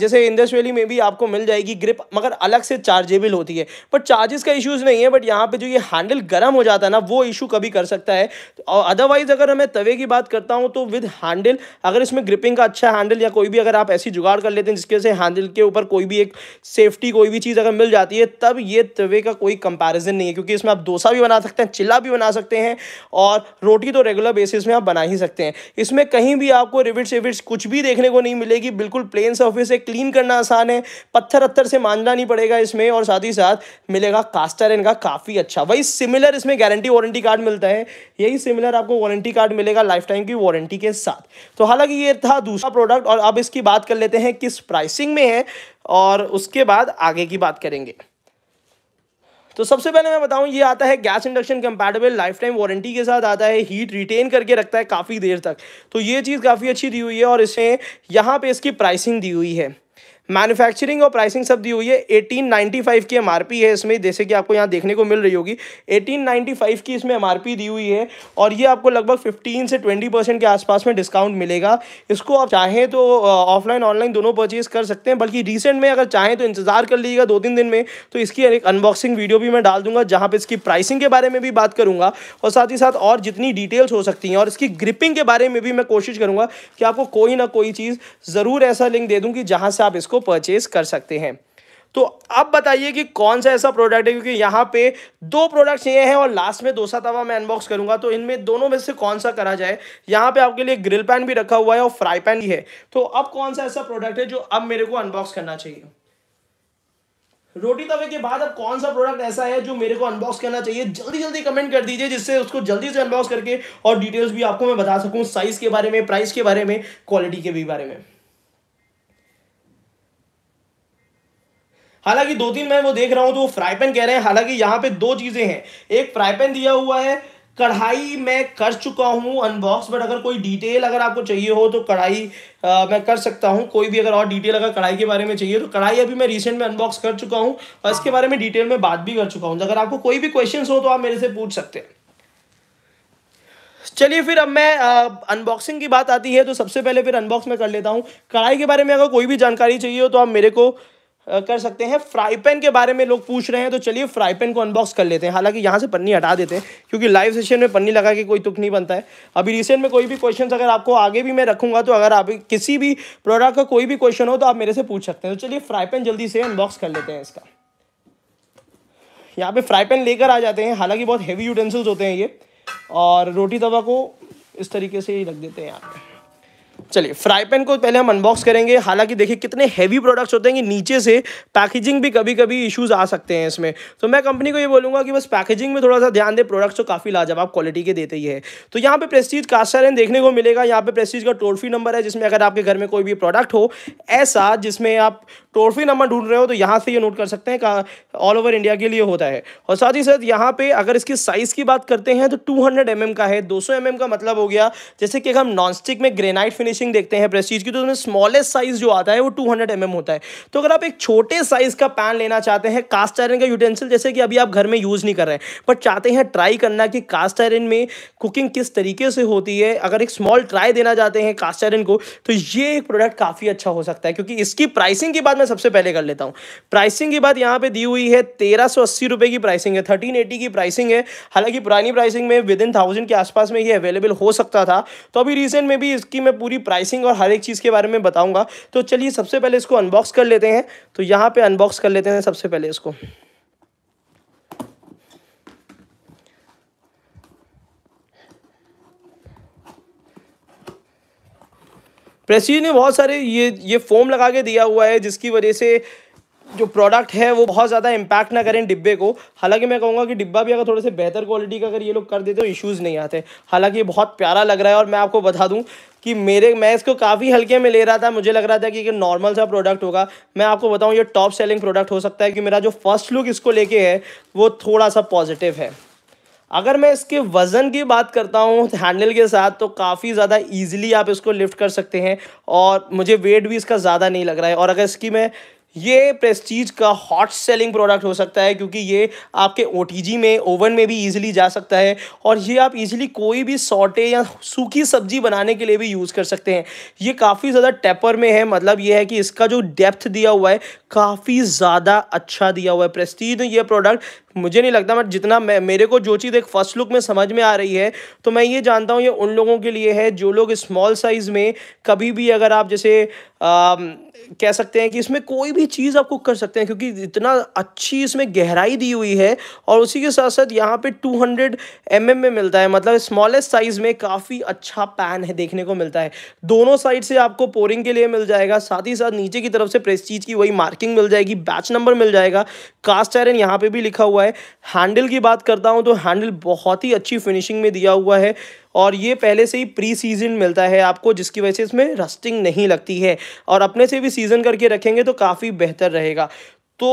जैसे इंदस वैली में भी आपको मिल जाएगी ग्रिप मगर अलग से चार्जेबल होती है बट चार्जेस का इशूज़ नहीं है बट यहाँ पर जो ये हैंडल गर्म हो जाता है ना वो इशू कभी कर सकता है और अदरवाइज़ अगर मैं तवे की बात करता हूँ तो विद हैंडल अगर इसमें ग्रिपिंग का अच्छा हैंडल या कोई भी अगर आप ऐसी जुगाड़ कर लेते हैं जिसके से हैंडल के ऊपर कोई भी एक सेफ्टी कोई भी चीज़ अगर मिल जाती है तब ये तवे का कोई कंपैरिजन नहीं है क्योंकि इसमें आप डोसा भी बना सकते हैं चिल्ला भी बना सकते हैं और रोटी तो रेगुलर बेसिस में आप बना ही सकते हैं इसमें कहीं भी आपको रिविट्स रिविट्स कुछ भी देखने को नहीं मिलेगी बिल्कुल प्लेन सर्फेस है क्लीन करना आसान है पत्थर अत्थर से मांझना नहीं पड़ेगा इसमें और साथ ही साथ मिलेगा कास्टर इनका काफ़ी अच्छा वही सिमिलर इसमें गारंटी वारंटी कार्ड मिलता है यही सिमिलर आपको वारंटी कार्ड मिलेगा लाइफ टाइम की वारंटी के साथ तो हालांकि ये था दूसरा प्रोडक्ट और अब इसकी बात कर लेते हैं किस प्राइसिंग में है और उसके बाद आगे की बात करेंगे तो सबसे पहले मैं बताऊं ये आता है gas induction compatible lifetime warranty के साथ आता है हीट रिटेन करके रखता है काफ़ी देर तक तो ये चीज़ काफ़ी अच्छी दी हुई है और इसे यहाँ पे इसकी प्राइसिंग दी हुई है मैन्युफैक्चरिंग और प्राइसिंग सब दी हुई है एटीन फाइव की एम आर पी है इसमें जैसे कि आपको यहाँ देखने को मिल रही होगी फाइव की इसमें एम आर पी दी हुई है और ये आपको लगभग फिफ्टीन से ट्वेंटी परसेंट के आसपास में डिस्काउंट मिलेगा इसको आप चाहें तो ऑफलाइन ऑनलाइन दोनों परचेज कर सकते हैं बल्कि रिसेंट में अगर चाहें तो इंतज़ार कर लीजिएगा दो तीन दिन में तो इसकी एक अनबॉक्सिंग वीडियो भी मैं डाल दूंगा जहाँ पर इसकी प्राइसिंग के बारे में भी बात करूँगा और साथ ही साथ और जितनी डिटेल्स हो सकती हैं और इसकी ग्रिपिंग के बारे में भी मैं कोशिश करूँगा कि आपको कोई ना कोई चीज़ ज़रूर ऐसा लिंक दे दूँ कि जहाँ से आप इसको को परचेज कर सकते हैं तो अब बताइए कि कौन सा ऐसा प्रोडक्ट है क्योंकि यहाँ पे दो प्रोडक्ट्स ये हैं और लास्ट में दोसा तवा मैं अनबॉक्स करूंगा तो इनमें दोनों में से कौन सा करा जाए यहाँ पे आपके लिए ग्रिल पैन भी रखा हुआ है और फ्राई पैन भी है तो अब कौन सा ऐसा प्रोडक्ट है जो अब मेरे को अनबॉक्स करना चाहिए रोटी तवे के बाद अब कौन सा प्रोडक्ट ऐसा है जो मेरे को अनबॉक्स करना चाहिए जल्दी जल्दी कमेंट कर दीजिए जिससे उसको जल्दी से अनबॉक्स करके और डिटेल्स भी आपको मैं बता सकूं साइज के बारे में प्राइस के बारे में क्वालिटी के भी बारे में हालांकि दो तीन मैं वो देख रहा हूँ तो वो फ्राई पैन कह रहे हैं हालांकि यहाँ पे दो चीज़ें हैं एक फ्राई पैन दिया हुआ है कढ़ाई मैं कर चुका हूँ अनबॉक्स बट अगर कोई डिटेल अगर आपको चाहिए हो तो कढ़ाई मैं कर सकता हूँ कोई भी अगर और डिटेल अगर कढ़ाई के बारे में चाहिए तो कढ़ाई अभी मैं रिसेंट में अनबॉक्स कर चुका हूँ और इसके बारे में डिटेल में बात भी कर चुका हूँ अगर आपको कोई भी क्वेश्चन हो तो आप मेरे से पूछ सकते हैं चलिए फिर अब मैं अनबॉक्सिंग की बात आती है तो सबसे पहले फिर अनबॉक्स में कर लेता हूँ कढ़ाई के बारे में अगर कोई भी जानकारी चाहिए हो तो आप मेरे को कर सकते हैं फ्राई पैन के बारे में लोग पूछ रहे हैं तो चलिए फ्राई पैन को अनबॉक्स कर लेते हैं हालांकि यहाँ से पन्नी हटा देते हैं क्योंकि लाइव सेशन में पन्नी लगा के कोई तुक नहीं बनता है अभी रिसेंट में कोई भी क्वेश्चन अगर आपको आगे भी मैं रखूँगा तो अगर आप किसी भी प्रोडक्ट का कोई भी क्वेश्चन हो तो आप मेरे से पूछ सकते हैं तो चलिए फ्राई पैन जल्दी से अनबॉक्स कर लेते हैं इसका यहाँ पे फ्राई पैन लेकर आ जाते हैं हालांकि बहुत हैवी यूटेंसिल्स होते हैं ये और रोटी तवा को इस तरीके से ही रख देते हैं यहाँ पर चलिए फ्राई पैन को पहले हम अनबॉक्स करेंगे हालांकि देखिए कितने हैवी प्रोडक्ट्स होते हैं कि नीचे से पैकेजिंग भी कभी कभी इश्यूज़ आ सकते हैं इसमें तो मैं कंपनी को ये बोलूँगा कि बस पैकेजिंग में थोड़ा सा ध्यान दे प्रोडक्ट्स तो काफ़ी लाजवाब क्वालिटी के देते ही है तो यहाँ पे प्रेस्टीज कास्टर देखने को मिलेगा यहाँ पे प्रेस्टीज का टोल फ्री नंबर है जिसमें अगर आपके घर में कोई भी प्रोडक्ट हो ऐसा जिसमें आप टोल फ्री नंबर ढूंढ रहे हो तो यहाँ से ये नोट कर सकते हैं ऑल ओवर इंडिया के लिए होता है और साथ ही साथ यहाँ पे अगर इसकी साइज़ की बात करते हैं तो टू हंड्रेड एम का है दो सौ एम का मतलब हो गया जैसे कि हम हम स्टिक में ग्रेनाइट फिनिशिंग फिनिशिंग देखते हैं प्रेस्टीज की तो उसमें स्मॉलेस्ट साइज जो आता है वो टू हंड्रेड mm होता है तो अगर आप एक छोटे साइज का पैन लेना चाहते हैं कास्ट आयरन का यूटेंसिल जैसे कि अभी आप घर में यूज़ नहीं कर रहे हैं बट चाहते हैं ट्राई करना कि कास्ट आयरन में कुकिंग किस तरीके से होती है अगर एक स्मॉल ट्राई देना चाहते हैं कास्ट आयरन को तो ये एक प्रोडक्ट काफ़ी अच्छा हो सकता है क्योंकि इसकी प्राइसिंग की बात मैं सबसे पहले कर लेता हूँ प्राइसिंग की बात यहाँ पे दी हुई है तेरह सौ अस्सी रुपये की प्राइसिंग है थर्टीन एटी की प्राइसिंग है हालांकि पुरानी प्राइसिंग में विद इन थाउजेंड के आसपास में ये अवेलेबल हो सकता था तो अभी रिसेंट में भी इसकी मैं पूरी प्राइसिंग और हर एक चीज़ के बारे में बताऊँगा तो चलिए सबसे पहले इसको अनबॉक्स कर लेते हैं तो यहाँ पर अनबॉक्स कर लेते हैं सबसे पहले इसको प्रेसी ने बहुत सारे ये ये फोम लगा के दिया हुआ है जिसकी वजह से जो प्रोडक्ट है वो बहुत ज़्यादा इम्पैक्ट ना करें डिब्बे को हालांकि मैं कहूँगा कि डिब्बा भी अगर थोड़े से बेहतर क्वालिटी का अगर ये लोग कर देते तो इश्यूज़ नहीं आते हालांकि ये बहुत प्यारा लग रहा है और मैं आपको बता दूँ कि मेरे मैं इसको काफ़ी हल्के में ले रहा था मुझे लग रहा था कि नॉर्मल सा प्रोडक्ट होगा मैं आपको बताऊँ ये टॉप सेलिंग प्रोडक्ट हो सकता है कि मेरा जो फर्स्ट लुक इसको लेके है वो थोड़ा सा पॉजिटिव है अगर मैं इसके वज़न की बात करता हूँ हैंडल के साथ तो काफ़ी ज़्यादा ईजिली आप इसको लिफ्ट कर सकते हैं और मुझे वेट भी इसका ज़्यादा नहीं लग रहा है और अगर इसकी मैं ये प्रेस्टीज का हॉट सेलिंग प्रोडक्ट हो सकता है क्योंकि ये आपके ओ में ओवन में भी ईजिली जा सकता है और ये आप इजीली कोई भी सॉटे या सूखी सब्जी बनाने के लिए भी यूज़ कर सकते हैं ये काफ़ी ज़्यादा टेपर में है मतलब ये है कि इसका जो डेप्थ दिया हुआ है काफ़ी ज़्यादा अच्छा दिया हुआ है प्रेस्टीज ये प्रोडक्ट मुझे नहीं लगता बट जितना मैं मेरे को जो चीज़ एक फर्स्ट लुक में समझ में आ रही है तो मैं ये जानता हूँ ये उन लोगों के लिए है जो लोग स्मॉल साइज़ में कभी भी अगर आप जैसे आ, कह सकते हैं कि इसमें कोई भी चीज़ आप कुक कर सकते हैं क्योंकि इतना अच्छी इसमें गहराई दी हुई है और उसी के साथ साथ यहाँ पे 200 हंड्रेड mm में मिलता है मतलब स्मॉलेस्ट साइज़ में काफ़ी अच्छा पैन है देखने को मिलता है दोनों साइड से आपको पोरिंग के लिए मिल जाएगा साथ ही साथ नीचे की तरफ से चीज की वही मार्किंग मिल जाएगी बैच नंबर मिल जाएगा कास्ट आयरन यहाँ पर भी लिखा हुआ है हैंडल की बात करता हूँ तो हैंडल बहुत ही अच्छी फिनिशिंग में दिया हुआ है और ये पहले से ही प्री सीजन मिलता है आपको जिसकी वजह से इसमें रस्टिंग नहीं लगती है और अपने से भी सीज़न करके रखेंगे तो काफ़ी बेहतर रहेगा तो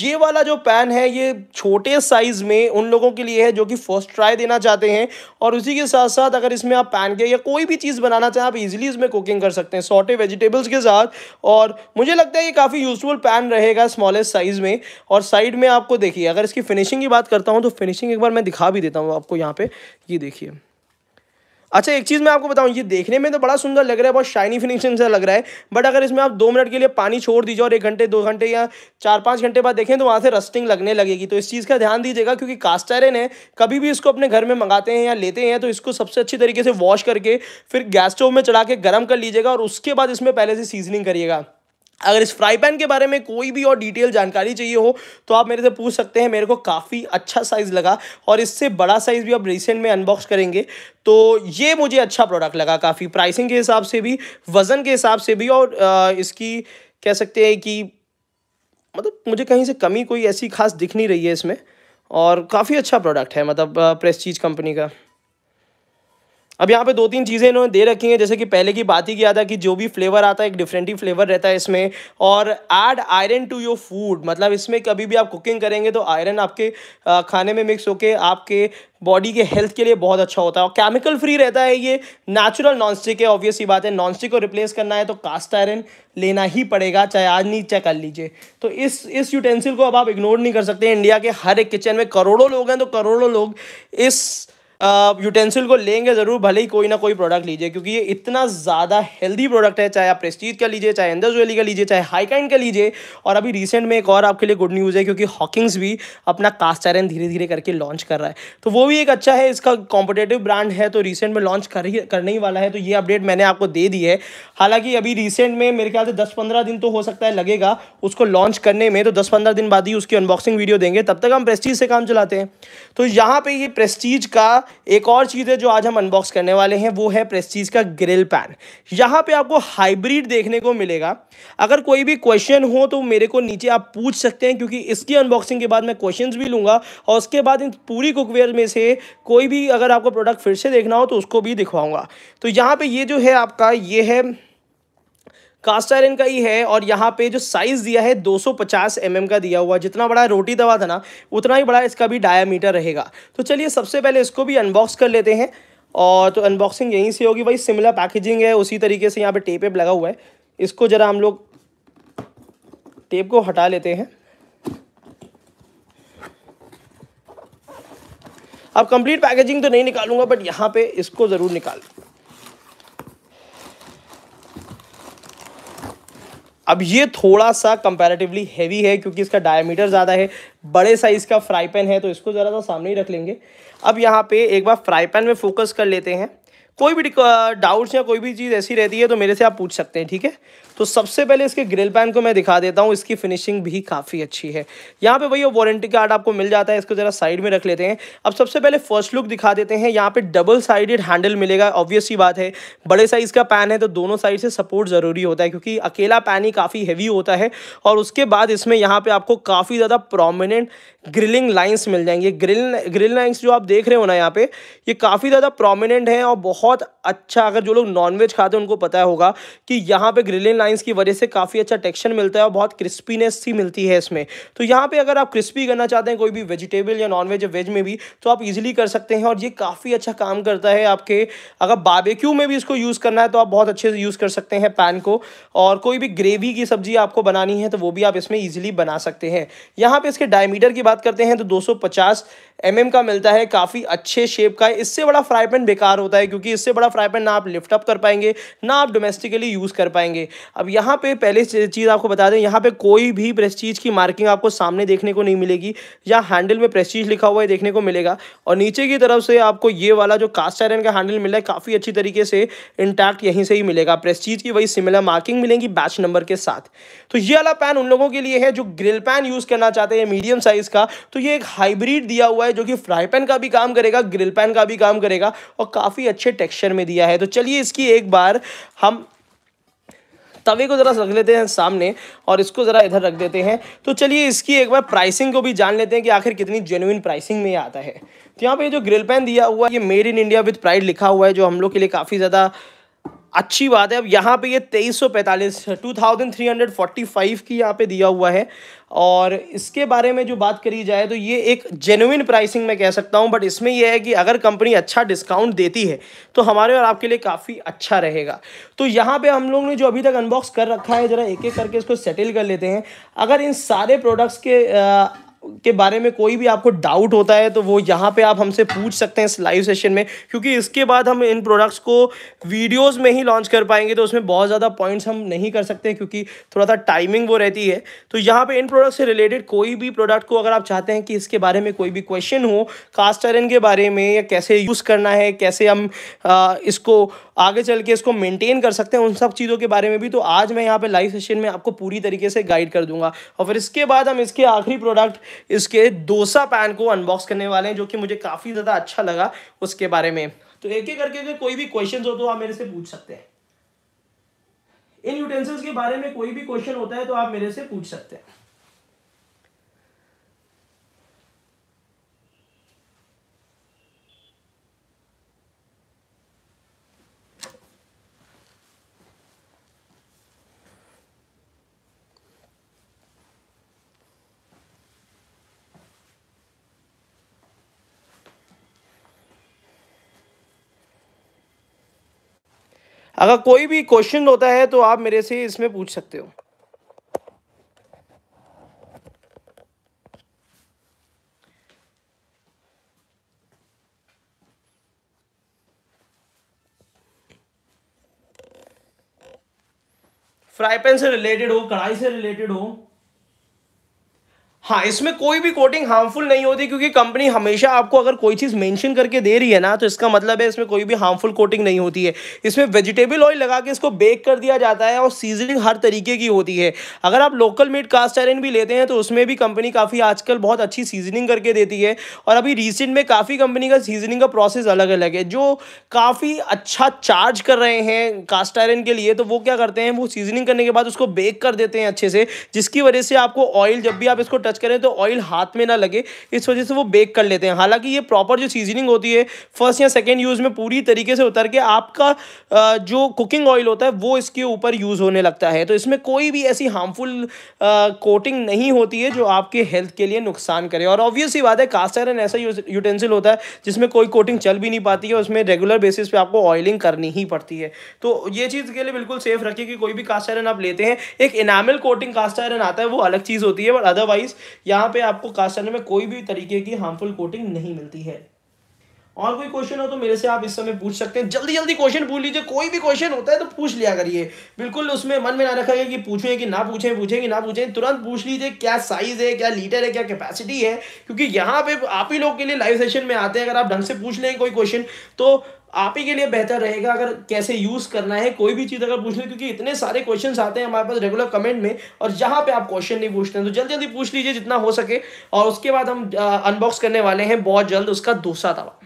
ये वाला जो पैन है ये छोटे साइज़ में उन लोगों के लिए है जो कि फर्स्ट ट्राई देना चाहते हैं और उसी के साथ साथ अगर इसमें आप पैन के या कोई भी चीज़ बनाना चाहें आप इजीली इसमें कुकिंग कर सकते हैं सॉटे वेजिटेबल्स के साथ और मुझे लगता है ये काफ़ी यूजफुल पैन रहेगा स्मॉलेस्ट साइज़ में और साइड में आपको देखिए अगर इसकी फिनिशिंग की बात करता हूँ तो फिनिशिंग एक बार मैं दिखा भी देता हूँ आपको यहाँ पर ये देखिए अच्छा एक चीज़ मैं आपको बताऊं ये देखने में तो बड़ा सुंदर लग रहा है बहुत शाइनी फिनिशिंग से लग रहा है बट अगर इसमें आप दो मिनट के लिए पानी छोड़ दीजिए और एक घंटे दो घंटे या चार पाँच घंटे बाद देखें तो वहाँ से रस्टिंग लगने लगेगी तो इस चीज़ का ध्यान दीजिएगा क्योंकि कास्ट आयरन है कभी भी इसको अपने घर में मंगाते हैं या लेते हैं तो इसको सबसे अच्छी तरीके से वॉश करके फिर गैस स्टोव में चढ़ा के गर्म कर लीजिएगा और उसके बाद इसमें पहले से सीजनिंग करिएगा अगर इस फ्राई पैन के बारे में कोई भी और डिटेल जानकारी चाहिए हो तो आप मेरे से पूछ सकते हैं मेरे को काफ़ी अच्छा साइज़ लगा और इससे बड़ा साइज़ भी आप रिसेंट में अनबॉक्स करेंगे तो ये मुझे अच्छा प्रोडक्ट लगा काफ़ी प्राइसिंग के हिसाब से भी वज़न के हिसाब से भी और आ, इसकी कह सकते हैं कि मतलब मुझे कहीं से कमी कोई ऐसी खास दिख नहीं रही है इसमें और काफ़ी अच्छा प्रोडक्ट है मतलब प्रेस्टीज कंपनी का अब यहाँ पे दो तीन चीज़ें इन्होंने दे रखी हैं जैसे कि पहले की बात ही किया था कि जो भी फ्लेवर आता है एक डिफरेंट ही फ्लेवर रहता है इसमें और add iron to your food मतलब इसमें कभी भी आप कुकिंग करेंगे तो आयरन आपके खाने में मिक्स होके आपके बॉडी के हेल्थ के लिए बहुत अच्छा होता है और केमिकल फ्री रहता है ये नेचुरल नॉनस्टिक है ऑब्वियस ही बात है नॉनस्टिक को रिप्लेस करना है तो कास्ट आयरन लेना ही पड़ेगा चाहे आज नहीं चाहे कर लीजिए तो इस इस यूटेंसिल को अब आप इग्नोर नहीं कर सकते इंडिया के हर एक किचन में करोड़ों लोग हैं तो करोड़ों लोग इस यूटेंसिल को लेंगे ज़रूर भले ही कोई ना कोई प्रोडक्ट लीजिए क्योंकि ये इतना ज़्यादा हेल्दी प्रोडक्ट है चाहे आप प्रेस्टीज का लीजिए चाहे एंदर ज्वेली का लीजिए चाहे हाईकाइंड का लीजिए और अभी रिसेंट में एक और आपके लिए गुड न्यूज़ है क्योंकि हॉकिंग्स भी अपना कास्ट आयरन धीरे धीरे करके लॉन्च कर रहा है तो वो भी एक अच्छा है इसका कॉम्पिटेटिव ब्रांड है तो रिसेंट में लॉन्च कर ही करने ही वाला है तो ये अपडेट मैंने आपको दे दी है हालांकि अभी रिसेंट में मेरे ख्याल से दस पंद्रह दिन तो हो सकता है लगेगा उसको लॉन्च करने में तो दस पंद्रह दिन बाद ही उसकी अनबॉक्सिंग वीडियो देंगे तब तक हम प्रेस्टीज से काम चलाते हैं तो यहाँ पर ये प्रेस्टीज का एक और चीज़ है जो आज हम अनबॉक्स करने वाले हैं वो है प्रेस्टीज का ग्रिल पैन यहाँ पे आपको हाइब्रिड देखने को मिलेगा अगर कोई भी क्वेश्चन हो तो मेरे को नीचे आप पूछ सकते हैं क्योंकि इसकी अनबॉक्सिंग के बाद मैं क्वेश्चन भी लूँगा और उसके बाद इन पूरी कुकवेयर में से कोई भी अगर आपको प्रोडक्ट फिर से देखना हो तो उसको भी दिखवाऊँगा तो यहाँ पर ये जो है आपका ये है कास्ट आयरन का ही है और यहाँ पे जो साइज़ दिया है 250 mm का दिया हुआ जितना बड़ा रोटी दवा था ना उतना ही बड़ा इसका भी डायमीटर रहेगा तो चलिए सबसे पहले इसको भी अनबॉक्स कर लेते हैं और तो अनबॉक्सिंग यहीं से होगी भाई सिमिलर पैकेजिंग है उसी तरीके से यहाँ पे टेप लगा हुआ है इसको ज़रा हम लोग टेप को हटा लेते हैं अब कंप्लीट पैकेजिंग तो नहीं निकालूंगा बट यहाँ पे इसको ज़रूर निकाल अब ये थोड़ा सा कंपैरेटिवली हैवी है क्योंकि इसका डायमीटर ज़्यादा है बड़े साइज़ का फ्राई पैन है तो इसको ज़रा सा सामने ही रख लेंगे अब यहाँ पे एक बार फ्राई पैन में फोकस कर लेते हैं कोई भी डाउट्स या कोई भी चीज़ ऐसी रहती है तो मेरे से आप पूछ सकते हैं ठीक है तो सबसे पहले इसके ग्रिल पैन को मैं दिखा देता हूँ इसकी फिनिशिंग भी काफ़ी अच्छी है यहाँ पे भैया वारंटी कार्ड आपको मिल जाता है इसको ज़रा साइड में रख लेते हैं अब सबसे पहले फर्स्ट लुक दिखा देते हैं यहाँ पे डबल साइडेड हैंडल मिलेगा ऑब्वियस ही बात है बड़े साइज़ का पैन है तो दोनों साइड से सपोर्ट ज़रूरी होता है क्योंकि अकेला पैन ही काफ़ी हैवी होता है और उसके बाद इसमें यहाँ पर आपको काफ़ी ज़्यादा प्रोमिनेंट ग्रिलिंग लाइन्स मिल जाएंगे ग्रिल ग्रिल लाइन्स जो आप देख रहे हो ना यहाँ पे ये काफ़ी ज़्यादा प्रोमिनेंट हैं और बहुत अच्छा अगर जो लोग नॉनवेज खाते हैं उनको पता होगा कि यहाँ पे ग्रिलिंग लाइंस की वजह से काफ़ी अच्छा टेक्सचर मिलता है और बहुत क्रिस्पीनेस सी मिलती है इसमें तो यहाँ पे अगर आप क्रिस्पी करना चाहते हैं कोई भी वेजिटेबल या नॉन वेज या वेज में भी तो आप इजीली कर सकते हैं और ये काफ़ी अच्छा काम करता है आपके अगर बाबेक्यू में भी इसको यूज़ करना है तो आप बहुत अच्छे से यूज़ कर सकते हैं पैन को और कोई भी ग्रेवी की सब्जी आपको बनानी है तो वो भी आप इसमें ईजिली बना सकते हैं यहाँ पर इसके डायमीटर की बात करते हैं तो दो सौ mm का मिलता है काफ़ी अच्छे शेप का है इससे बड़ा फ्राई पैन बेकार होता है क्योंकि इससे बड़ा फ्राई पैन ना आप लिफ्टअप कर पाएंगे ना आप डोमेस्टिकली यूज़ कर पाएंगे अब यहाँ पे पहले चीज़ आपको बता दें यहाँ पे कोई भी प्रेस्टीज की मार्किंग आपको सामने देखने को नहीं मिलेगी या हैंडल में प्रेस्टीज लिखा हुआ है देखने को मिलेगा और नीचे की तरफ से आपको ये वाला जो कास्ट आयरन का हैंडल मिला है काफ़ी अच्छी तरीके से इंटैक्ट यहीं से ही मिलेगा प्रेस्टीज की वही सिमिलर मार्किंग मिलेंगी बैच नंबर के साथ तो ये वाला पैन उन लोगों के लिए है जो ग्रिल पैन यूज़ करना चाहते हैं मीडियम साइज़ का तो ये एक हाइब्रिड दिया हुआ है जो कि फ्राई पैन का भी काम करेगा ग्रिल पैन का भी काम करेगा और काफ़ी अच्छे टेक्स्चर में दिया है तो चलिए इसकी एक बार हम तवे को ज़रा रख लेते हैं सामने और इसको ज़रा इधर रख देते हैं तो चलिए इसकी एक बार प्राइसिंग को भी जान लेते हैं कि आखिर कितनी जेनुइन प्राइसिंग में आता है तो यहाँ पे जो ग्रिल पैन दिया हुआ है ये made in India with pride लिखा हुआ है जो हम लोग के लिए काफ़ी ज़्यादा अच्छी बात है अब यहाँ पे ये तेईस सौ पैंतालीस two thousand three hundred forty five की यहाँ पे दिया हुआ है और इसके बारे में जो बात करी जाए तो ये एक जेनुइन प्राइसिंग मैं कह सकता हूँ बट इसमें यह है कि अगर कंपनी अच्छा डिस्काउंट देती है तो हमारे और आपके लिए काफ़ी अच्छा रहेगा तो यहाँ पे हम लोग ने जो अभी तक अनबॉक्स कर रखा है ज़रा एक एक करके इसको सेटल कर लेते हैं अगर इन सारे प्रोडक्ट्स के आ, के बारे में कोई भी आपको डाउट होता है तो वो यहाँ पे आप हमसे पूछ सकते हैं इस लाइव सेशन में क्योंकि इसके बाद हम इन प्रोडक्ट्स को वीडियोस में ही लॉन्च कर पाएंगे तो उसमें बहुत ज़्यादा पॉइंट्स हम नहीं कर सकते क्योंकि थोड़ा सा टाइमिंग वो रहती है तो यहाँ पे इन प्रोडक्ट से रिलेटेड कोई भी प्रोडक्ट को अगर आप चाहते हैं कि इसके बारे में कोई भी क्वेश्चन हो कास्ट आयरन के बारे में या कैसे यूज़ करना है कैसे हम आ, इसको आगे चल के इसको मेनटेन कर सकते हैं उन सब चीज़ों के बारे में भी तो आज मैं यहाँ पर लाइव सेशन में आपको पूरी तरीके से गाइड कर दूंगा और फिर इसके बाद हम इसके आखिरी प्रोडक्ट इसके डोसा पैन को अनबॉक्स करने वाले हैं जो कि मुझे काफ़ी ज़्यादा अच्छा लगा उसके बारे में तो एक एक करके अगर कोई भी क्वेश्चन हो तो आप मेरे से पूछ सकते हैं इन यूटेंसिल्स के बारे में कोई भी क्वेश्चन होता है तो आप मेरे से पूछ सकते हैं अगर कोई भी क्वेश्चन होता है तो आप मेरे से इसमें पूछ सकते हो फ्राई पैन से रिलेटेड हो कढ़ाई से रिलेटेड हो हाँ इसमें कोई भी कोटिंग हार्मफुल नहीं होती क्योंकि कंपनी हमेशा आपको अगर कोई चीज़ मेंशन करके दे रही है ना तो इसका मतलब है इसमें कोई भी हार्मफुल कोटिंग नहीं होती है इसमें वेजिटेबल ऑयल लगा के इसको बेक कर दिया जाता है और सीजनिंग हर तरीके की होती है अगर आप लोकल मेड कास्ट आयरन भी लेते हैं तो उसमें भी कंपनी काफ़ी आजकल बहुत अच्छी सीजनिंग करके देती है और अभी रिसेंट में काफ़ी कंपनी का सीजनिंग का प्रोसेस अलग अलग है जो काफ़ी अच्छा चार्ज कर रहे हैं कास्ट आयरन के लिए तो वो क्या करते हैं वो सीजनिंग करने के बाद उसको बेक कर देते हैं अच्छे से जिसकी वजह से आपको ऑयल जब भी आप इसको टच टच करें तो ऑयल हाथ में ना लगे इस वजह से वो बेक कर लेते हैं हालांकि ये प्रॉपर जो सीजनिंग होती है फर्स्ट या सेकेंड यूज़ में पूरी तरीके से उतर के आपका जो कुकिंग ऑयल होता है वो इसके ऊपर यूज़ होने लगता है तो इसमें कोई भी ऐसी हार्मफुल कोटिंग नहीं होती है जो आपके हेल्थ के लिए नुकसान करे और ही बात है कास्ट आयरन ऐसा यूटेंसिल होता है जिसमें कोई कोटिंग चल भी नहीं पाती है उसमें रेगुलर बेसिस पे आपको ऑयलिंग करनी ही पड़ती है तो ये चीज़ के लिए बिल्कुल सेफ रखिए कि कोई भी कास्ट आयरन आप लेते हैं एक इनामिल कोटिंग कास्ट आयरन आता है वो अलग चीज़ होती है बट अदरवाइज यहाँ पे आपको कास्टन में कोई भी तरीके की हार्मफुल कोटिंग नहीं मिलती है और कोई क्वेश्चन हो तो मेरे से आप इस समय पूछ सकते हैं जल्दी जल्दी क्वेश्चन पूछ लीजिए कोई भी क्वेश्चन होता है तो पूछ लिया करिए बिल्कुल उसमें मन में ना रखा कि पूछे कि ना पूछे पूछे कि ना पूछे तुरंत पूछ लीजिए क्या साइज है क्या लीटर है क्या कैपेसिटी है क्योंकि यहाँ पे आप ही लोग के लिए लाइव सेशन में आते हैं अगर आप ढंग से पूछ लें कोई क्वेश्चन तो आप ही के लिए बेहतर रहेगा अगर कैसे यूज़ करना है कोई भी चीज़ अगर पूछ लें क्योंकि इतने सारे क्वेश्चन आते हैं हमारे पास रेगुलर कमेंट में और जहाँ पे आप क्वेश्चन नहीं पूछते हैं तो जल्दी जल्दी पूछ लीजिए जितना हो सके और उसके बाद हम अनबॉक्स करने वाले हैं बहुत जल्द उसका दूसरा दवा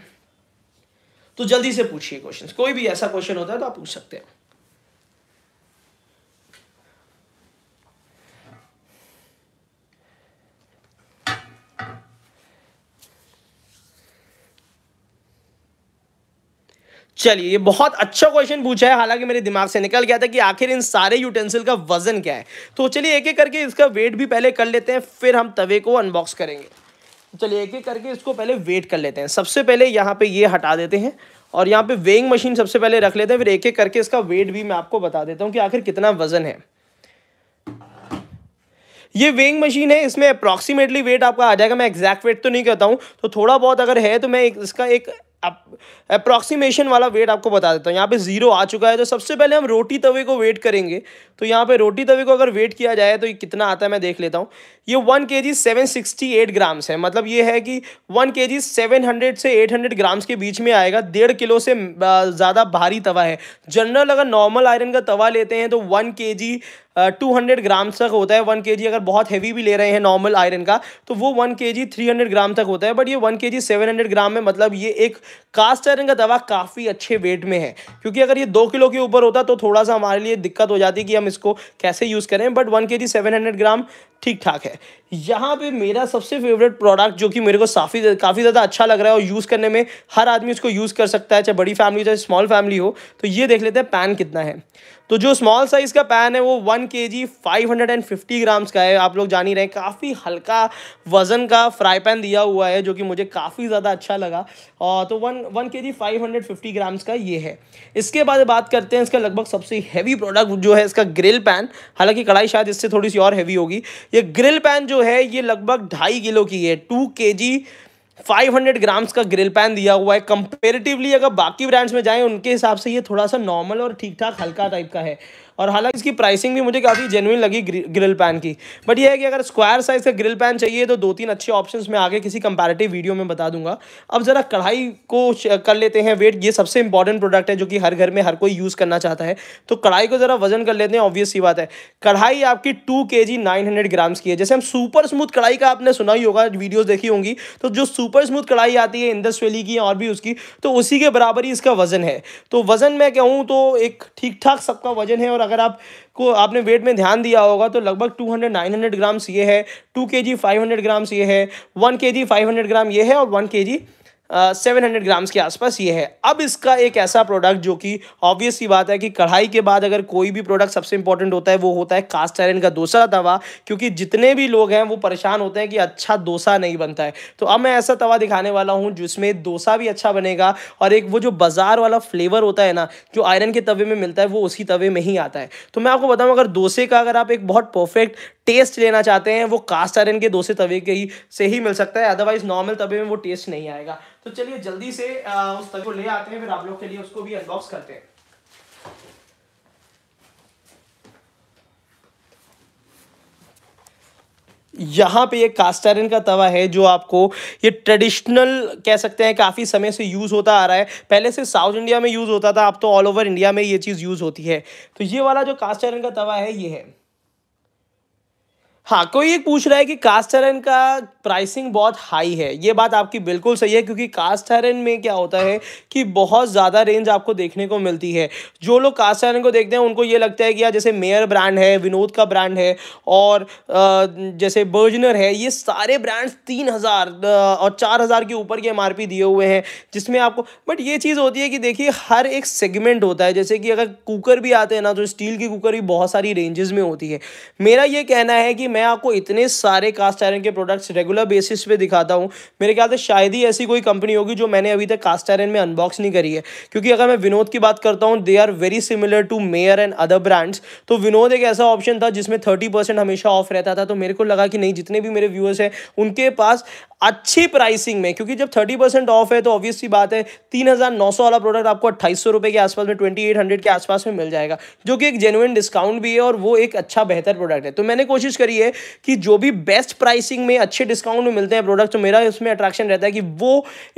तो जल्दी से पूछिए क्वेश्चन कोई भी ऐसा क्वेश्चन होता है तो आप पूछ सकते हैं चलिए ये बहुत अच्छा क्वेश्चन पूछा है हालांकि मेरे दिमाग से निकल गया था कि आखिर इन सारे यूटेंसिल का वजन क्या है तो चलिए एक एक करके इसका वेट भी पहले कर लेते हैं फिर हम तवे को अनबॉक्स करेंगे चलिए एक एक करके इसको पहले वेट कर लेते हैं सबसे पहले यहाँ पे ये हटा देते हैं और यहाँ पे वेइंग मशीन सबसे पहले रख लेते हैं फिर एक एक करके इसका वेट भी मैं आपको बता देता हूँ कि आखिर कितना वजन है ये वेइंग मशीन है इसमें अप्रॉक्सीमेटली वेट आपका आ जाएगा मैं एग्जैक्ट वेट तो नहीं कहता हूँ तो थोड़ा बहुत अगर है तो मैं इसका एक अप्रॉक्सीमेशन वाला वेट आपको बता देता हूँ यहाँ पे ज़ीरो आ चुका है तो सबसे पहले हम रोटी तवे को वेट करेंगे तो यहाँ पे रोटी तवे को अगर वेट किया जाए तो कितना आता है मैं देख लेता हूँ ये one K G seven sixty eight grams है मतलब ये है कि one K G seven hundred से एट हंड्रेड ग्राम्स के बीच में आएगा डेढ़ किलो से ज़्यादा भारी तवा है जनरल अगर नॉर्मल आयरन का तवा लेते हैं तो वन के जी टू हंड्रेड ग्राम्स तक होता है वन के जी अगर बहुत हैवी भी ले रहे हैं नॉर्मल आयरन का तो वो वन के जी थ्री हंड्रेड ग्राम तक होता है बट ये one K G seven hundred gram में मतलब ये एक कास्ट आयरन का दवा काफ़ी अच्छे वेट में है क्योंकि अगर ये दो किलो के ऊपर होता तो थोड़ा सा हमारे लिए दिक्कत हो जाती कि हम इसको कैसे यूज़ करें but one K G seven hundred gram ठीक ठाक है यहाँ पे मेरा सबसे फेवरेट प्रोडक्ट जो कि मेरे को काफ़ी काफ़ी ज़्यादा अच्छा लग रहा है और यूज़ करने में हर आदमी इसको यूज़ कर सकता है चाहे बड़ी फैमिली हो चाहे स्मॉल फैमिली हो तो ये देख लेते हैं पैन कितना है तो जो स्मॉल साइज़ का पैन है वो one K G five hundred and fifty grams का है आप लोग जान ही रहे हैं काफ़ी हल्का वज़न का फ्राई पैन दिया हुआ है जो कि मुझे काफ़ी ज़्यादा अच्छा लगा और तो one one K G five hundred fifty grams का ये है इसके बाद बात करते हैं इसका लगभग सबसे हैवी प्रोडक्ट जो है इसका ग्रिल पैन हालांकि कढ़ाई शायद इससे थोड़ी सी और हैवी होगी ये ग्रिल पैन जो है ये लगभग ढाई किलो की है टू के जी 500 ग्राम्स का ग्रिल पैन दिया हुआ है कंपेरेटिवली अगर बाकी ब्रांड्स में जाएं उनके हिसाब से ये थोड़ा सा नॉर्मल और ठीक ठाक हल्का टाइप का है और हालांकि इसकी प्राइसिंग भी मुझे काफ़ी जेनुइन लगी ग्रिल पैन की बट ये है कि अगर स्क्वायर साइज़ का ग्रिल पैन चाहिए तो दो तीन अच्छे ऑप्शन मैं आगे किसी कंपेरेटिव वीडियो में बता दूंगा अब ज़रा कढ़ाई को कर लेते हैं वेट ये सबसे इंपॉर्टेंट प्रोडक्ट है जो कि हर घर में हर कोई यूज़ करना चाहता है तो कढ़ाई को ज़रा वजन कर लेते हैं ऑब्वियस ही बात है कढ़ाई आपकी to K ji nine hundred grams की है जैसे हम सुपर स्मूथ कढ़ाई का आपने सुना ही होगा वीडियोज़ देखी होंगी तो जो सुपर स्मूथ कढ़ाई आती है इंदस वैली की और भी उसकी तो उसी के बराबर ही इसका वजन है तो वजन मैं कहूँ तो एक ठीक ठाक सबका वजन है और अगर आप को आपने वेट में ध्यान दिया होगा तो लगभग 200 900 ग्राम्स ये है 2 के जी ग्राम्स ये है 1 के जी ग्राम ये है और 1 के जी सेवन हंड्रेड ग्राम्स के आसपास ये है अब इसका एक ऐसा प्रोडक्ट जो कि ऑब्वियस ही बात है कि कढ़ाई के बाद अगर कोई भी प्रोडक्ट सबसे इंपॉर्टेंट होता है वो होता है कास्ट आयरन का दूसरा तवा क्योंकि जितने भी लोग हैं वो परेशान होते हैं कि अच्छा डोसा नहीं बनता है तो अब मैं ऐसा तवा दिखाने वाला हूँ जिसमें डोसा भी अच्छा बनेगा और एक वो जो बाजार वाला फ्लेवर होता है ना जो आयरन के तवे में मिलता है वो उसी तवे में ही आता है तो मैं आपको बताऊँ अगर डोसे का अगर आप एक बहुत परफेक्ट टेस्ट लेना चाहते हैं वो कास्ट आयरन के दोसे तवे के ही से ही मिल सकता है अदरवाइज नॉर्मल तवे में वो टेस्ट नहीं आएगा तो चलिए जल्दी से उस तवे को ले आते हैं फिर आप लोग के लिए उसको भी अनबॉक्स करते हैं यहाँ पे ये कास्ट आयरन का तवा है जो आपको ये ट्रेडिशनल कह सकते हैं काफ़ी समय से यूज़ होता आ रहा है पहले से साउथ इंडिया में यूज़ होता था अब तो ऑल ओवर इंडिया में ये चीज़ यूज़ होती है तो ये वाला जो कास्ट आयरन का तवा है ये है हाँ कोई एक पूछ रहा है कि कास्ट आयरन का प्राइसिंग बहुत हाई है ये बात आपकी बिल्कुल सही है क्योंकि कास्ट आयरन में क्या होता है कि बहुत ज़्यादा रेंज आपको देखने को मिलती है जो लोग कास्ट आयरन को देखते हैं उनको ये लगता है कि यार जैसे मेयर ब्रांड है विनोद का ब्रांड है और जैसे बर्जनर है ये सारे ब्रांड्स तीन हज़ार और चार हज़ार के ऊपर की एम दिए हुए हैं जिसमें आपको बट ये चीज़ होती है कि देखिए हर एक सेगमेंट होता है जैसे कि अगर कुकर भी आते हैं ना तो स्टील की कुकर भी बहुत सारी रेंजेज़ में होती है मेरा ये कहना है कि मैं आपको इतने सारे कास्ट आयरन के प्रोडक्ट्स रेगुलर बेसिस पे दिखाता हूँ मेरे ख्याल से शायद ही ऐसी कोई कंपनी होगी जो मैंने अभी तक कास्ट आयरन में अनबॉक्स नहीं करी है क्योंकि अगर मैं विनोद की बात करता हूँ they are very similar to Meyer and other brands तो विनोद एक ऐसा ऑप्शन था जिसमें थर्टी हमेशा ऑफ रहता था तो मेरे को लगा कि नहीं जितने भी मेरे व्यूअर्स हैं उनके पास अच्छी प्राइसिंग में क्योंकि जब थर्टी परसेंट ऑफ है तो ऑब्वियसली बात है तीन हज़ार नौ सौ वाला प्रोडक्ट आपको अट्ठाईस के आसपास में ट्वेंटी एट हंड्रेड के आसपास में मिल जाएगा जो कि एक जेनुअन डिस्काउंट भी है और वो एक अच्छा बेहतर प्रोडक्ट है तो मैंने कोशिश करी है है कि जो भी बेस्ट प्राइसिंग में अच्छे डिस्काउंट में मिलते हैं प्रोडक्ट तो मेरा उसमें अट्रैक्शन रहता है कि वो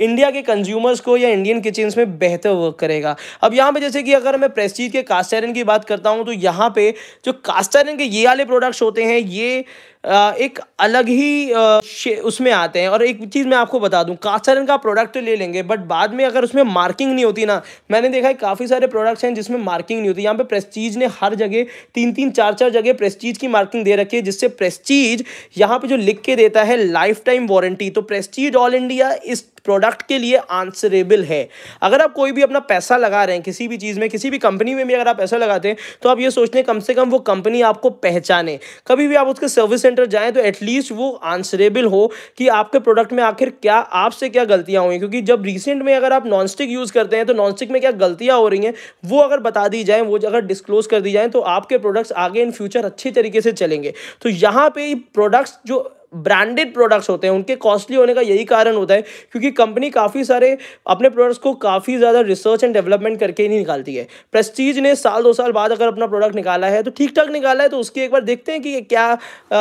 इंडिया के कंज्यूमर्स को या इंडियन किचन्स में बेहतर वर्क करेगा अब यहाँ पर जैसे कि अगर मैं प्रेस्टीज के कास्टरन की बात करता हूँ तो यहाँ पर जो कास्टरन के ये वाले प्रोडक्ट्स होते हैं ये एक अलग ही उसमें आते हैं और एक चीज़ मैं आपको बता दूं कासरन का प्रोडक्ट तो ले लेंगे बट बाद में अगर उसमें मार्किंग नहीं होती ना मैंने देखा है काफ़ी सारे प्रोडक्ट्स हैं जिसमें मार्किंग नहीं होती यहाँ पे प्रेस्टीज ने हर जगह तीन तीन चार चार जगह प्रेस्टीज की मार्किंग दे रखी है जिससे प्रेस्टीज यहाँ पर जो लिख के देता है लाइफ टाइम वारंटी तो प्रेस्टीज ऑल इंडिया इस प्रोडक्ट के लिए आंसरेबल है अगर आप कोई भी अपना पैसा लगा रहे हैं किसी भी चीज़ में किसी भी कंपनी में भी अगर आप पैसा लगाते हैं तो आप ये सोचते हैं कम से कम वो कंपनी आपको पहचाने कभी भी आप उसके सर्विस सेंटर जाएँ तो एटलीस्ट वो आंसरेबल हो कि आपके प्रोडक्ट में आखिर क्या आपसे क्या गलतियाँ हुई क्योंकि जब रिसेंट में अगर आप नॉनस्टिक यूज़ करते हैं तो नॉनस्टिक में क्या गलतियाँ हो रही हैं वो अगर बता दी जाए वो अगर डिस्क्लोज कर दी जाए तो आपके प्रोडक्ट्स आगे इन फ्यूचर अच्छे तरीके से चलेंगे तो यहाँ पर प्रोडक्ट्स जो ब्रांडेड प्रोडक्ट्स होते हैं उनके कॉस्टली होने का यही कारण होता है क्योंकि कंपनी काफ़ी सारे अपने प्रोडक्ट्स को काफ़ी ज़्यादा रिसर्च एंड डेवलपमेंट करके ही नहीं निकालती है प्रेस्टीज ने साल दो साल बाद अगर अपना प्रोडक्ट निकाला है तो ठीक ठाक निकाला है तो उसकी एक बार देखते हैं कि क्या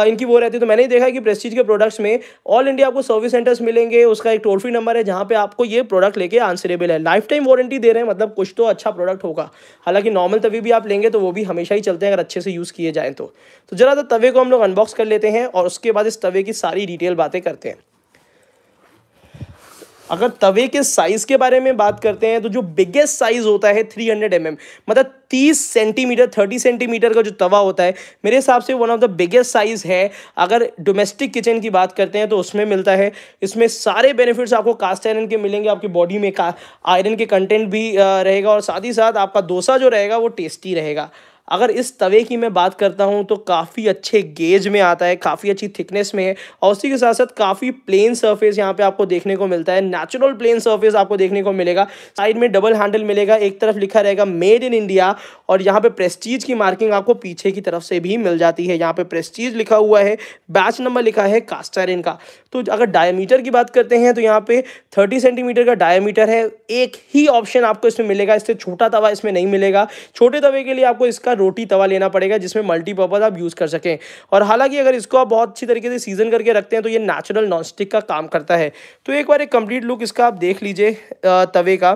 इनकी वो रहती है तो मैंने देखा कि प्रेस्टीज के प्रोडक्ट्स में ऑल इंडिया आपको सर्विस सेंटर्स मिलेंगे उसका एक टोल फ्री नंबर है जहाँ पर आपको ये प्रोडक्ट लेके आंसरेबल है लाइफ टाइम वारंटी दे रहे हैं मतलब कुछ तो अच्छा प्रोडक्ट होगा हालांकि नॉर्मल तभी भी आप लेंगे तो वो भी हमेशा ही चलते हैं अगर अच्छे से यूज़ किए जाएँ तो, तो ज़रा तवे को हम लोग अनबॉक्स कर लेते हैं और उसके बाद इस तवे तवे की सारी डिटेल बातें करते हैं अगर तवे के साइज के बारे में बात करते हैं तो जो बिगेस्ट साइज होता है 300 हंड्रेड mm, मतलब 30 सेंटीमीटर 30 सेंटीमीटर का जो तवा होता है मेरे हिसाब से one of the biggest size है अगर डोमेस्टिक किचन की बात करते हैं तो उसमें मिलता है इसमें सारे बेनिफिट्स आपको कास्ट आयरन के मिलेंगे आपकी बॉडी में आयरन के कंटेंट भी रहेगा और साथ ही साथ आपका डोसा जो रहेगा वो टेस्टी रहेगा अगर इस तवे की मैं बात करता हूँ तो काफ़ी अच्छे गेज में आता है काफ़ी अच्छी थिकनेस में है और उसी के साथ साथ काफ़ी प्लेन सरफेस यहाँ पे आपको देखने को मिलता है नेचुरल प्लेन सरफेस आपको देखने को मिलेगा साइड में डबल हैंडल मिलेगा एक तरफ लिखा रहेगा मेड इन इंडिया और यहाँ पे प्रेस्टीज की मार्किंग आपको पीछे की तरफ से भी मिल जाती है यहाँ पर प्रेस्टीज लिखा हुआ है बैच नंबर लिखा है कास्टर का तो अगर डायमीटर की बात करते हैं तो यहाँ पे थर्टी सेंटीमीटर का डायमीटर है एक ही ऑप्शन आपको इसमें मिलेगा इससे छोटा तवा इसमें नहीं मिलेगा छोटे तवे के लिए आपको इसका का रोटी तवा लेना पड़ेगा जिसमें मल्टीपर्पज़ आप यूज़ कर सकें और हालांकि अगर इसको आप बहुत अच्छी तरीके से सीजन करके रखते हैं तो ये नेचुरल नॉनस्टिक का काम करता है तो एक बार एक कंप्लीट लुक इसका आप देख लीजिए तवे का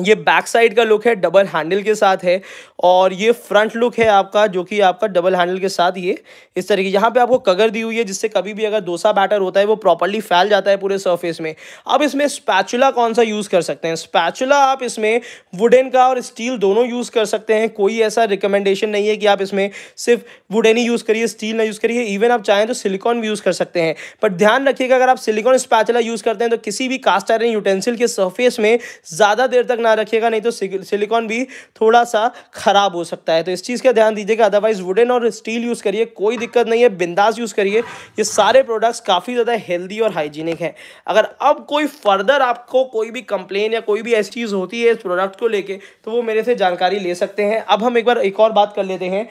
ये बैक साइड का लुक है डबल हैंडल के साथ है और ये फ्रंट लुक है आपका जो कि आपका डबल हैंडल के साथ ये इस तरीके यहाँ पे आपको कगर दी हुई है जिससे कभी भी अगर डोसा बैटर होता है वो प्रॉपरली फैल जाता है पूरे सरफेस में अब इसमें स्पैचुला कौन सा यूज़ कर सकते हैं स्पैचुला आप इसमें वुडन का और स्टील दोनों यूज़ कर सकते हैं कोई ऐसा रिकमेंडेशन नहीं है कि आप इसमें सिर्फ वुडन ही यूज़ करिए स्टील ना यूज़ करिए इवन आप चाहें तो सिलिकॉन भी यूज़ कर सकते हैं बट ध्यान रखिएगा अगर आप सिलिकॉन स्पैचुला यूज़ करते हैं तो किसी भी कास्ट आयरन यूटेंसिल के सर्फेस में ज़्यादा देर तक ना रखिएगा नहीं तो सिलिकॉन भी थोड़ा सा खराब हो सकता है तो इस चीज़ का ध्यान दीजिएगा अदरवाइज वुडन और स्टील यूज़ करिए कोई दिक्कत नहीं है बिंदास यूज़ करिए ये सारे प्रोडक्ट्स काफ़ी ज़्यादा हेल्दी और हाइजीनिक हैं अगर अब कोई फर्दर आपको कोई भी कंप्लेन या कोई भी ऐसी चीज़ होती है इस प्रोडक्ट को लेकर तो वो मेरे से जानकारी ले सकते हैं अब हम एक बार एक और बात कर लेते हैं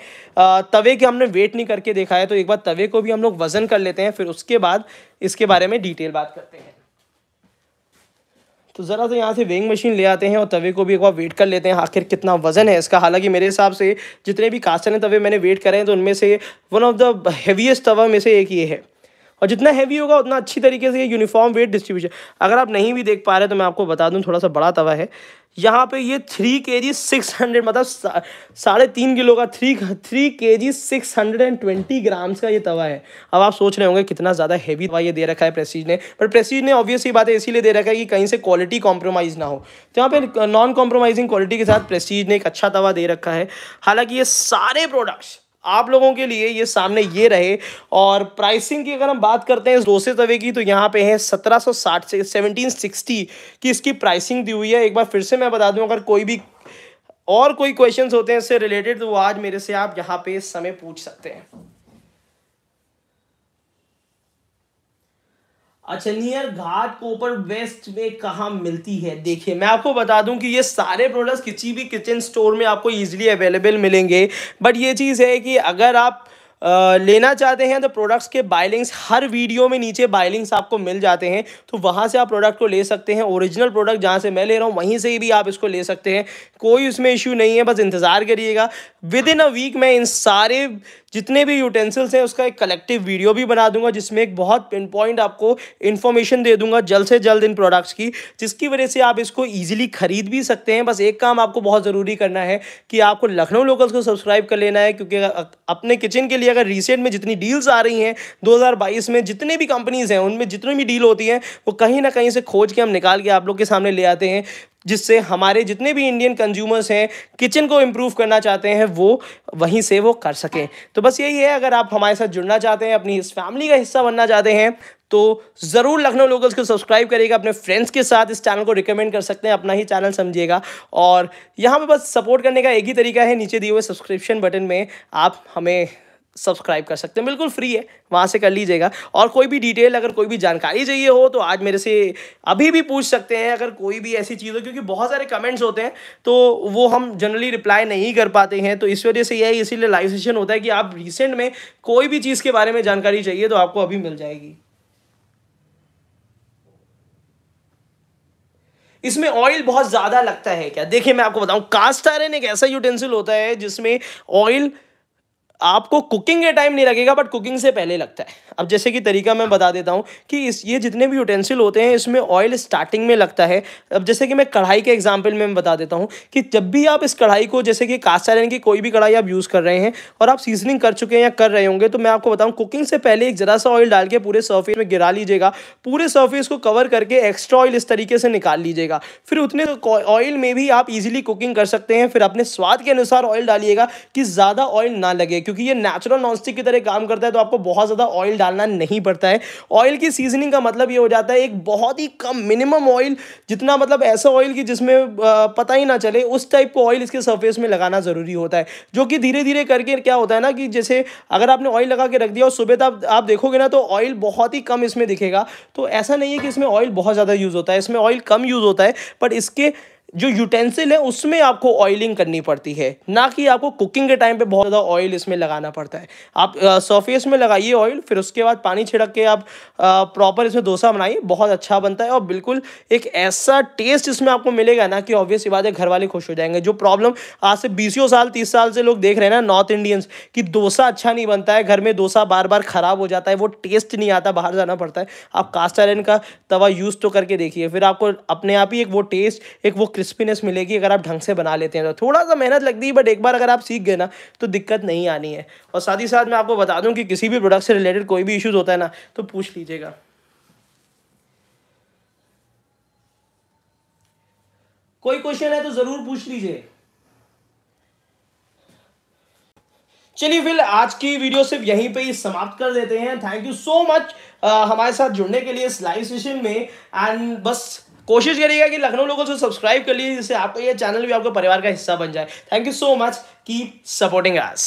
तवे के हमने वेट नहीं करके देखा है तो एक बार तवे को भी हम लोग वज़न कर लेते हैं फिर उसके बाद इसके बारे में डिटेल बात करते हैं तो ज़रा से यहाँ से वेइंग मशीन ले आते हैं और तवे को भी एक बार वेट कर लेते हैं आखिर कितना वज़न है इसका हालांकि मेरे हिसाब से जितने भी कास्टन तवे मैंने वेट करें तो उनमें से वन ऑफ द हेवीएस्ट तवा में से एक ये है और जितना हैवी होगा उतना अच्छी तरीके से ये यूनिफॉर्म वेट डिस्ट्रीब्यूशन अगर आप नहीं भी देख पा रहे तो मैं आपको बता दूं थोड़ा सा बड़ा तवा है यहाँ पे ये three K G six hundred मतलब साढ़े तीन किलो का three three K G six hundred and twenty grams का ये तवा है अब आप सोच रहे होंगे कितना ज़्यादा हैवी तवा ये दे रखा है प्रेसीज ने पर प्रेसीज ने ऑब्वियसली बात है इसीलिए दे रखा है कि कहीं से क्वालिटी कॉम्प्रोमाइज़ ना हो तो यहाँ पे नॉन कॉम्प्रोमाइजिंग क्वालिटी के साथ प्रेसीज ने एक अच्छा तवा दे रखा है हालांकि ये सारे प्रोडक्ट्स आप लोगों के लिए ये सामने ये रहे और प्राइसिंग की अगर हम बात करते हैं इस डोसे तवे की तो यहाँ पे है 1760 से 1760 की इसकी प्राइसिंग दी हुई है एक बार फिर से मैं बता दूं अगर कोई भी और कोई क्वेश्चंस होते हैं इससे रिलेटेड तो वो आज मेरे से आप यहाँ पे समय पूछ सकते हैं नियर अच्छा, घाट कोपर वेस्ट में कहाँ मिलती है देखिए मैं आपको बता दूं कि ये सारे प्रोडक्ट्स किसी भी किचन स्टोर में आपको इजीली अवेलेबल मिलेंगे बट ये चीज़ है कि अगर आप आ, लेना चाहते हैं तो प्रोडक्ट्स के बाइलिंग्स हर वीडियो में नीचे बाइलिंग्स आपको मिल जाते हैं तो वहाँ से आप प्रोडक्ट को ले सकते हैं ओरिजिनल प्रोडक्ट जहाँ से मैं ले रहा हूँ वहीं से भी आप इसको ले सकते हैं कोई उसमें इशू नहीं है बस इंतज़ार करिएगा विद इन अ वीक मैं इन सारे जितने भी यूटेंसिल्स हैं उसका एक कलेक्टिव वीडियो भी बना दूंगा जिसमें एक बहुत पिन पॉइंट आपको इन्फॉर्मेशन दे दूंगा जल्द से जल्द इन प्रोडक्ट्स की जिसकी वजह से आप इसको ईजिली खरीद भी सकते हैं बस एक काम आपको बहुत ज़रूरी करना है कि आपको लखनऊ लोकल्स को सब्सक्राइब कर लेना है क्योंकि अपने किचन के लिए अगर रिसेंट में जितनी डील्स आ रही हैं दो में जितने भी कंपनीज़ हैं उनमें जितनी भी डील होती हैं वो कहीं ना कहीं से खोज के हम निकाल के आप लोग के सामने ले आते हैं जिससे हमारे जितने भी इंडियन कंज्यूमर्स हैं किचन को इम्प्रूव करना चाहते हैं वो वहीं से वो कर सकें तो बस यही है अगर आप हमारे साथ जुड़ना चाहते हैं अपनी इस फैमिली का हिस्सा बनना चाहते हैं तो ज़रूर लखनऊ लोकल्स को सब्सक्राइब करिएगा अपने फ्रेंड्स के साथ इस चैनल को रिकमेंड कर सकते हैं अपना ही चैनल समझिएगा और यहाँ पर बस सपोर्ट करने का एक ही तरीका है नीचे दिए हुए सब्सक्रिप्शन बटन में आप हमें सब्सक्राइब कर सकते हैं बिल्कुल फ्री है वहाँ से कर लीजिएगा और कोई भी डिटेल अगर कोई भी जानकारी चाहिए हो तो आज मेरे से अभी भी पूछ सकते हैं अगर कोई भी ऐसी चीज़ हो क्योंकि बहुत सारे कमेंट्स होते हैं तो वो हम जनरली रिप्लाई नहीं कर पाते हैं तो इस वजह से यह इसीलिए लाइव सेशन होता है कि आप रिसेंट में कोई भी चीज़ के बारे में जानकारी चाहिए तो आपको अभी मिल जाएगी इसमें ऑयल बहुत ज़्यादा लगता है क्या देखिए मैं आपको बताऊं कास्ट आयरन एक ऐसा यूटेंसिल होता है जिसमें ऑयल oil... आपको कुकिंग के टाइम नहीं लगेगा बट कुकिंग से पहले लगता है अब जैसे कि तरीका मैं बता देता हूँ कि इस ये जितने भी यूटेंसिल होते हैं इसमें ऑयल स्टार्टिंग में लगता है अब जैसे कि मैं कढ़ाई के एग्जाम्पल में बता देता हूँ कि जब भी आप इस कढ़ाई को जैसे कि कास्ट आयरन की कोई भी कढ़ाई आप यूज़ कर रहे हैं और आप सीजनिंग कर चुके हैं या कर रहे होंगे तो मैं आपको बताऊँ कुकिंग से पहले एक ज़रा सा ऑयल डाल के पूरे सर्फेस में गिरा लीजिएगा पूरे सर्फेस को कवर करके एक्स्ट्रा ऑयल इस तरीके से निकाल लीजिएगा फिर उतने ऑयल में भी आप इजिली कुकिंग कर सकते हैं फिर अपने स्वाद के अनुसार ऑयल डालिएगा कि ज़्यादा ऑयल ना लगे क्योंकि ये नेचुरल नॉनस्टिक की तरह काम करता है तो आपको बहुत ज़्यादा ऑयल डाल डालना नहीं पड़ता है ऑयल की सीजनिंग का मतलब ये हो जाता है एक बहुत ही कम मिनिमम ऑयल जितना मतलब ऐसा ऑयल कि जिसमें पता ही ना चले उस टाइप का ऑयल इसके सरफेस में लगाना ज़रूरी होता है जो कि धीरे धीरे करके क्या होता है ना कि जैसे अगर आपने ऑयल लगा के रख दिया और सुबह तक आप देखोगे ना तो ऑयल बहुत ही कम इसमें दिखेगा तो ऐसा नहीं है कि इसमें ऑयल बहुत ज़्यादा यूज़ होता है इसमें ऑयल कम यूज़ होता है बट इसके जो यूटेंसिल है उसमें आपको ऑयलिंग करनी पड़ती है ना कि आपको कुकिंग के टाइम पे बहुत ज़्यादा ऑयल इसमें लगाना पड़ता है आप सरफेस में लगाइए ऑयल फिर उसके बाद पानी छिड़क के आप प्रॉपर इसमें डोसा बनाइए बहुत अच्छा बनता है और बिल्कुल एक ऐसा टेस्ट इसमें आपको मिलेगा ना कि ऑब्वियस बात है घर वाले खुश हो जाएंगे जो प्रॉब्लम आज से बीसों साल तीस साल से लोग देख रहे हैं ना नॉर्थ इंडियंस कि डोसा अच्छा नहीं बनता है घर में डोसा बार बार ख़राब हो जाता है वो टेस्ट नहीं आता बाहर जाना पड़ता है आप कास्ट आयरन का तवा यूज़ तो करके देखिए फिर आपको अपने आप ही एक वो टेस्ट एक वो क्रिस्पीनेस मिलेगी अगर आप ढंग से बना लेते हैं तो थोड़ा सा मेहनत लगती है बट एक बार अगर आप सीख गए ना तो दिक्कत नहीं आनी है और साथ ही साथ मैं आपको बता दूँ कि किसी भी प्रोडक्ट से रिलेटेड कोई भी इशूज़ होता है ना तो पूछ लीजिएगा कोई क्वेश्चन है तो ज़रूर पूछ लीजिए चलिए फिर आज की वीडियो सिर्फ यहीं पे ही समाप्त कर देते हैं थैंक यू सो मच हमारे साथ जुड़ने के लिए इस लाइव सेशन में एंड बस कोशिश करिएगा कि लखनऊ लोगों से सब्सक्राइब कर लीजिए जिससे आपका ये चैनल भी आपके परिवार का हिस्सा बन जाए thank you so much keep supporting us